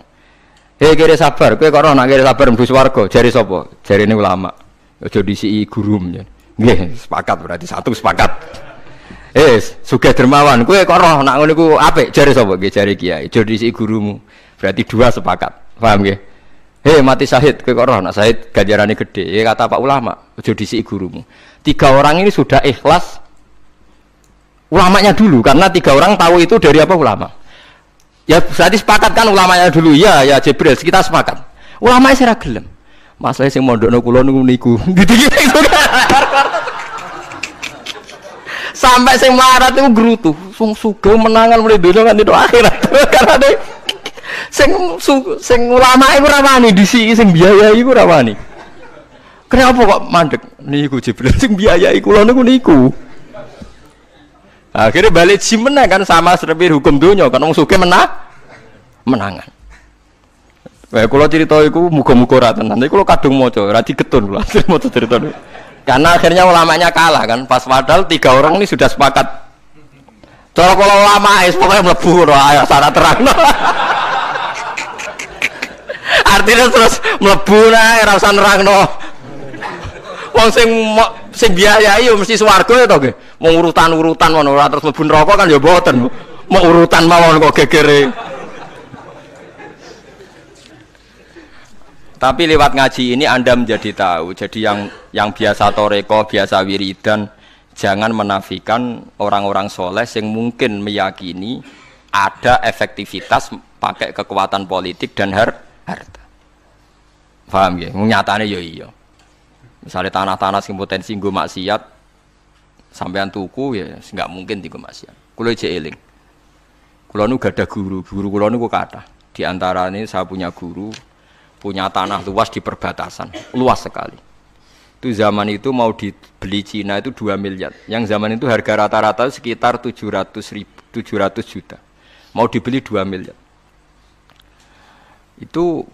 Hei kira sabar, Kue kalau nak kira sabar mbus warga jari jari ini ulama. jadi si gurum Nggih, sepakat berarti satu sepakat. Eh, sugih dermawan, kowe kok roh nak ngono iku apik jare sapa nggih jare kiai, jare si gurumu. Berarti dua sepakat. Paham nggih? Hei eh, mati Sahid, kowe kok roh nak Sahid ganjarannya gede. Ya eh, kata Pak ulama, aja si gurumu. Tiga orang ini sudah ikhlas ulamanya dulu karena tiga orang tahu itu dari apa ulama. Ya berarti sepakat kan ulamanya dulu. Ya ya Jibril, kita sepakat. Ulama sih ra gelem. Masalah sing mondokno kula niku niku. Gitu-gitu. sampai sing marat itu gerutu sung suga menangan mulai dulu kan itu akhirat karena deh sing su, sing ulama itu ramani di sini sing biaya itu ramani kenapa kok mandek niku jibril sing biaya iku lono niku akhirnya balik si menang kan sama serpir hukum dunia kan orang suka menang menangan Wah, kalau cerita itu muka-muka rata nanti kalau kadung coba rati ketun lah, cerita mau cerita dulu. Karena akhirnya ulamanya kalah kan. Pas padahal tiga orang ini sudah sepakat. kalau kalau ulama es eh, pokoknya melebu ayo sana terang. No. Artinya terus melebu lah ora eh, usah nerang no. Wong sing sing biayai yo mesti swarga ya to nggih. Wong urutan-urutan ngono ora terus mlebu rokok kan ya boten. Mau urutan mawon kok gegere. Tapi lewat ngaji ini Anda menjadi tahu. Jadi yang yang biasa toreko, biasa wiridan, jangan menafikan orang-orang soleh yang mungkin meyakini ada efektivitas pakai kekuatan politik dan har harta. Faham ya? Nyatanya ya iya. Misalnya tanah-tanah sing potensi gue maksiat, sampean tuku ya nggak mungkin tiga maksiat. Kulo eling. Kulo nu gak ada guru, guru kulo nu kata. Di antara ini saya punya guru, punya tanah luas di perbatasan, luas sekali. Itu zaman itu mau dibeli Cina itu 2 miliar. Yang zaman itu harga rata-rata sekitar 700 ribu, 700 juta. Mau dibeli 2 miliar. Itu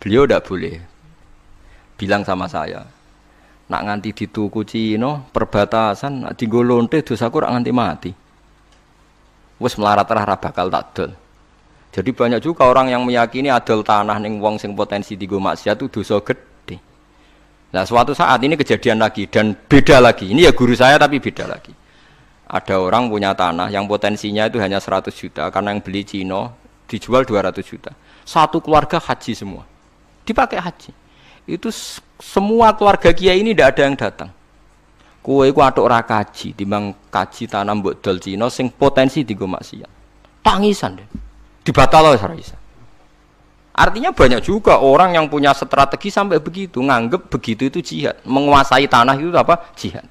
beliau tidak boleh bilang sama saya. Nak nganti di dituku Cina perbatasan, nak golonte dosaku rak nganti mati. Wes melarat rah bakal tak dol. Jadi banyak juga orang yang meyakini adol tanah ning wong sing potensi digo maksiat itu dosa gede. Nah, suatu saat ini kejadian lagi dan beda lagi. Ini ya guru saya tapi beda lagi. Ada orang punya tanah yang potensinya itu hanya 100 juta karena yang beli Cino dijual 200 juta. Satu keluarga haji semua. Dipakai haji. Itu semua keluarga kiai ini tidak ada yang datang. Kue ku atuk ora kaji, timbang kaji tanam mbok dol Cino sing potensi digo maksiat. Tangisan deh Ya, oleh ora Artinya banyak juga orang yang punya strategi sampai begitu, nganggep begitu itu jihad, menguasai tanah itu apa? Jihad.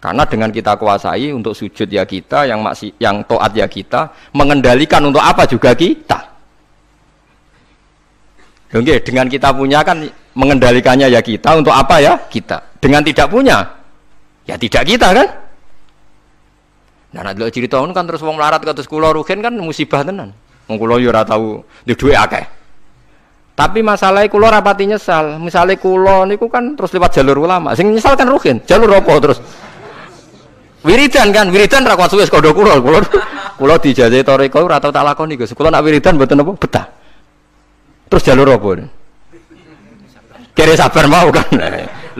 Karena dengan kita kuasai untuk sujud ya kita, yang masih yang toat ya kita, mengendalikan untuk apa juga kita. Oke, dengan kita punya kan mengendalikannya ya kita, untuk apa ya kita. Dengan tidak punya, ya tidak kita kan. Nah, nanti lo cerita kan terus wong melarat ke atas pulau rugen kan musibah tenan. Wong kula yura ya tahu di duwe akeh. Tapi masalahnya kula rapati nyesal. Misalnya kula niku kan terus lewat jalur ulama. Sing nyesal kan rugen. Jalur apa terus? Wiridan kan, wiridan ra kuat suwe kandha kula. Kulo, kulo dijajai tori kau tau tak lakoni Gus. Kulo nak wiridan betul apa betah. Terus jalur apa? Kere sabar mau kan.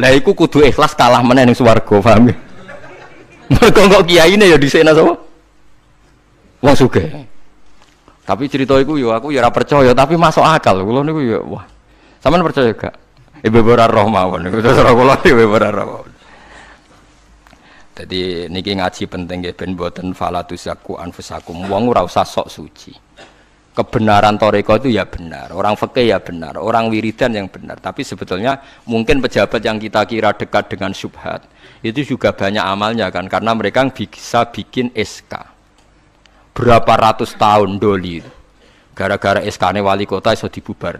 Lah iku kudu ikhlas kalah meneh ning swarga, paham ya? Mereka nggak kiai ini ya di sana semua, wah sugih. Tapi cerita iku ya aku ya percaya, tapi masuk akal. Kula niku ya wah. Sampeyan percaya gak? Ibu ora roh mawon niku terus ora kula ibu ora roh. Jadi niki ngaji penting ya, ben mboten falatu zaku anfusakum. Wong ora usah sok suci kebenaran toreko itu ya benar, orang fakih ya benar, orang wiridan yang benar. Tapi sebetulnya mungkin pejabat yang kita kira dekat dengan subhat itu juga banyak amalnya kan, karena mereka bisa bikin SK berapa ratus tahun doli, gara-gara SK wali kota itu dibubar.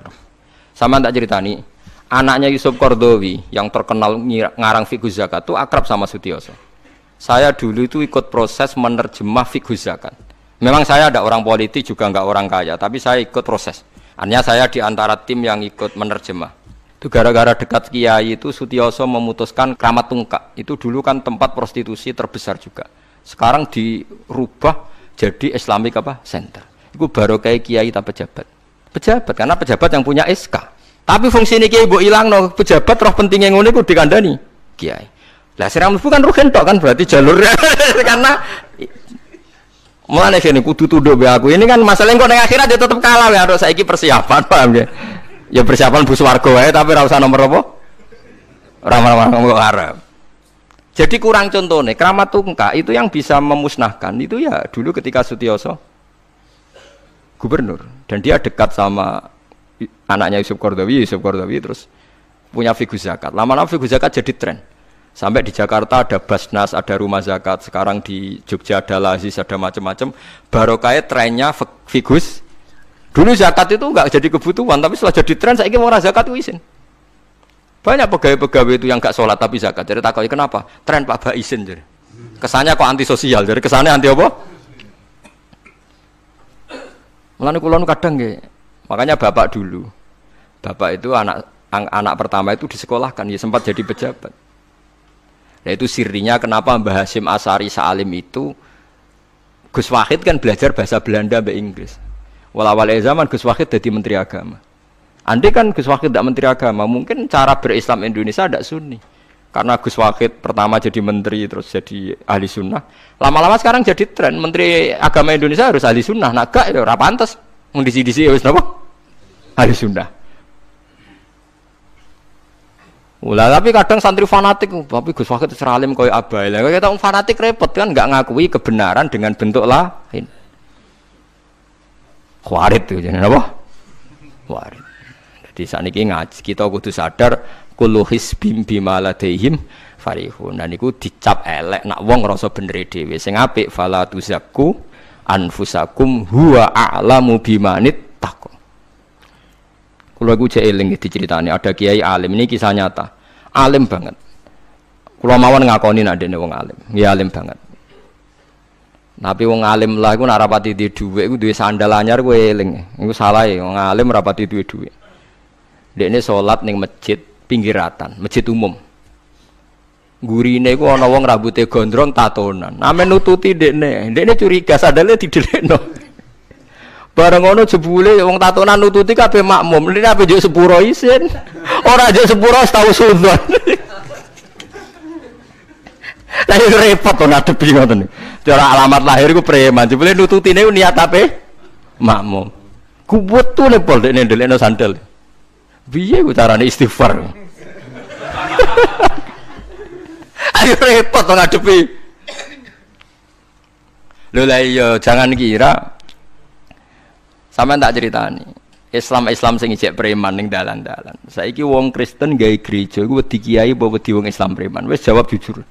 Sama tak cerita nih, anaknya Yusuf Kordowi yang terkenal ngarang figur zakat itu akrab sama Sutioso. Saya dulu itu ikut proses menerjemah figur zakat Memang saya ada orang politik juga nggak orang kaya, tapi saya ikut proses. Hanya saya di antara tim yang ikut menerjemah. Itu gara-gara dekat Kiai itu Sutioso memutuskan Kramat Tungkak. Itu dulu kan tempat prostitusi terbesar juga. Sekarang dirubah jadi Islamic apa? Center. Itu baru kayak Kiai tanpa pejabat. Pejabat karena pejabat yang punya SK. Tapi fungsi ini Kiai buat hilang no pejabat roh penting pentingnya unik itu dikandani Kiai. Lah seram bukan rugen kan berarti jalurnya karena Mulane kene kudu tuduh be aku. Ini kan masalah kau ning akhirat dia ya tetap kalah ya harus saiki persiapan paham ya. Ya persiapan bus warga ya tapi rasa nomor apa? Ora nomor Arab. Jadi kurang contoh nih keramat tungka itu yang bisa memusnahkan itu ya dulu ketika Sutioso gubernur dan dia dekat sama anaknya Yusuf Kordowi, Yusuf Kordowi terus punya figur zakat. Lama-lama figur zakat jadi tren. Sampai di Jakarta ada Basnas, ada Rumah Zakat. Sekarang di Jogja ada Lazis, ada macam-macam. Barokahnya trennya figus. Dulu zakat itu enggak jadi kebutuhan, tapi setelah jadi tren saya ingin orang zakat itu izin. Banyak pegawai-pegawai itu yang enggak sholat tapi zakat. Jadi tak kenapa? Tren Pak Ba izin jadi. Kesannya kok antisosial, jadi kesannya anti apa? Melanu kulon kadang ya. Makanya bapak dulu, bapak itu anak anak pertama itu disekolahkan, ya sempat jadi pejabat Nah itu sirinya kenapa Mbah Hasim Asari Salim itu Gus Wahid kan belajar bahasa Belanda mbak Inggris. Walawal zaman Gus Wahid jadi Menteri Agama. Andai kan Gus Wahid tidak Menteri Agama, mungkin cara berislam Indonesia tidak sunni. Karena Gus Wahid pertama jadi menteri terus jadi ahli sunnah. Lama-lama sekarang jadi tren Menteri Agama Indonesia harus ahli sunnah. Naga itu rapantes. Mau disi-disi ya wis Ahli sunnah. Ula, tapi kadang santri fanatik, tapi Gus Wahid seralim koyo abai. Lah kita um fanatik repot kan nggak ngakui kebenaran dengan bentuk lain. kuarit tuh jenenge apa? kuarit Jadi saniki ngaji kita kudu sadar kullu hisbim bima ladaihim farihun. Nah niku dicap elek nak wong rasa bener dhewe. Sing apik fala anfusakum huwa a'lamu bimanit takum. Kulo iku cek eling diceritani ada kiai alim ini kisah nyata. Alim banget. Kulo mawon ngakoni nak dene wong alim. Ya alim banget. Tapi wong alim lah iku nak rapati duwe dhuwit iku duwe sandal anyar kowe eling. Iku salah ya wong alim rapati duwe dhuwit. Dekne salat ning masjid pinggiratan, masjid umum. Gurine iku ana wong rambute gondrong tatonan. Ame nututi dekne. Dekne curiga sandale didelekno. Bareng ngono jebule wong tatonan nututi kabeh makmum. Lha ape njuk sepuro isin. Ora njuk sepuro tau sunan. Lah ya repot to ngadepi ngoten. Cara ya alamat lahir ku preman. Jebule nututine niat ape? Makmum. Ku wetu le pol dekne ndelekno sandal. Piye ku carane istighfar? Ayo repot to ngadepi. Lho lah iya, jangan kira sama tak cerita nih Islam Islam sing ijek preman ning dalan-dalan. Saiki wong Kristen gawe gereja iku wedi kiai apa wedi wong Islam preman? Wis jawab jujur.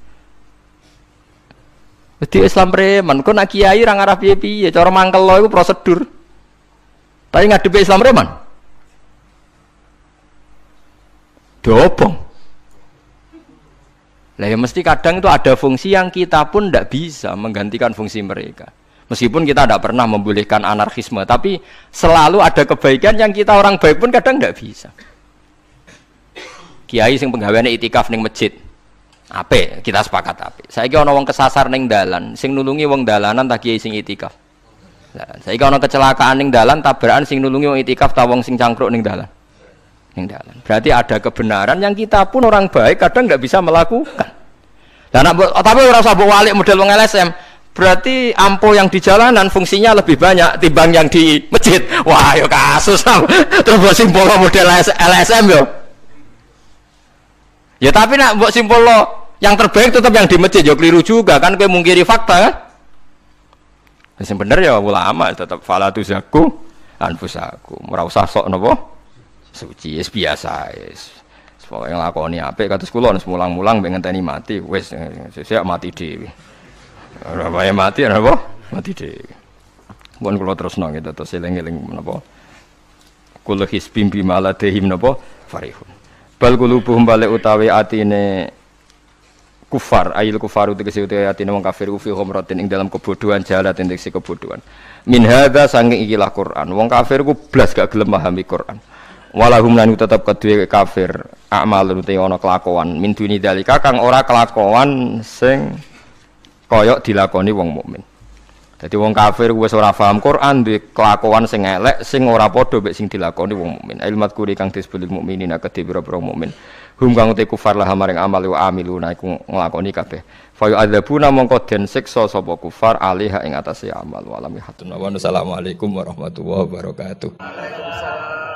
Wedi Islam preman, kok nak kiai ra ngarah piye-piye, cara mangkel lo iku prosedur. Tapi ngadepi Islam preman. Dobong. Lah ya mesti kadang itu ada fungsi yang kita pun tidak bisa menggantikan fungsi mereka. Meskipun kita tidak pernah membolehkan anarkisme, tapi selalu ada kebaikan yang kita orang baik pun kadang tidak bisa. Kiai sing penggawaannya itikaf neng masjid. Ape, kita sepakat ape. saya kira orang kesasar neng dalan, sing nulungi wong dalanan tak kiai sing itikaf. Saya kira orang kecelakaan neng dalan, tabrakan sing nulungi wong itikaf tawong sing cangkruk neng dalan. Neng dalan. Berarti ada kebenaran yang kita pun orang baik kadang tidak bisa melakukan. Dan, tapi orang sabuk walik model wong LSM. Berarti ampo yang di jalanan fungsinya lebih banyak timbang yang di masjid. Wah, yo kasus. Terus buat simpul model LSM yo. Ya tapi nak buat simpul lo yang terbaik tetap yang di masjid yo keliru juga kan mungkin mungkiri fakta kan. Yang bener ya ulama tetap fala aku anfus aku usah sok nopo Suci es biasa yes. Pokoknya ngelakoni kata sekolah kula mulang-mulang pengen tani mati wes siap mati di Ora mati ana apa? Mati dhek. Mun kula terusno gitu terus eling-eling menapa? Kul hisbim bima ladehim napa farihun. Bal qulubuhum balik utawi atine kufar ayil kufar tegese utawa atine wong kafir ufi khomratin ing dalam kebodohan jalat ing kebodohan min hadza saking ikilah Quran wong kafir ku blas gak gelem pahami Quran walahum lan tetep kedue kafir amal uti ono kelakuan min duni dalika kang ora kelakuan sing Koyok dilakoni wong mukmin. Jadi wong kafir gue seorang paham Quran di kelakuan sing elek sing ora padha be sing dilakoni wong mukmin. Ilmat kuri kang disebut mukminin akeh pira-pira mukmin. Hum kang te kufar lah maring amal wa naiku ngelakoni kape. Fayu ada puna mongko den siksa sapa kufar alih ing atas atase amal walami lam yahtun. assalamualaikum warahmatullahi wabarakatuh. Waalaikumsalam.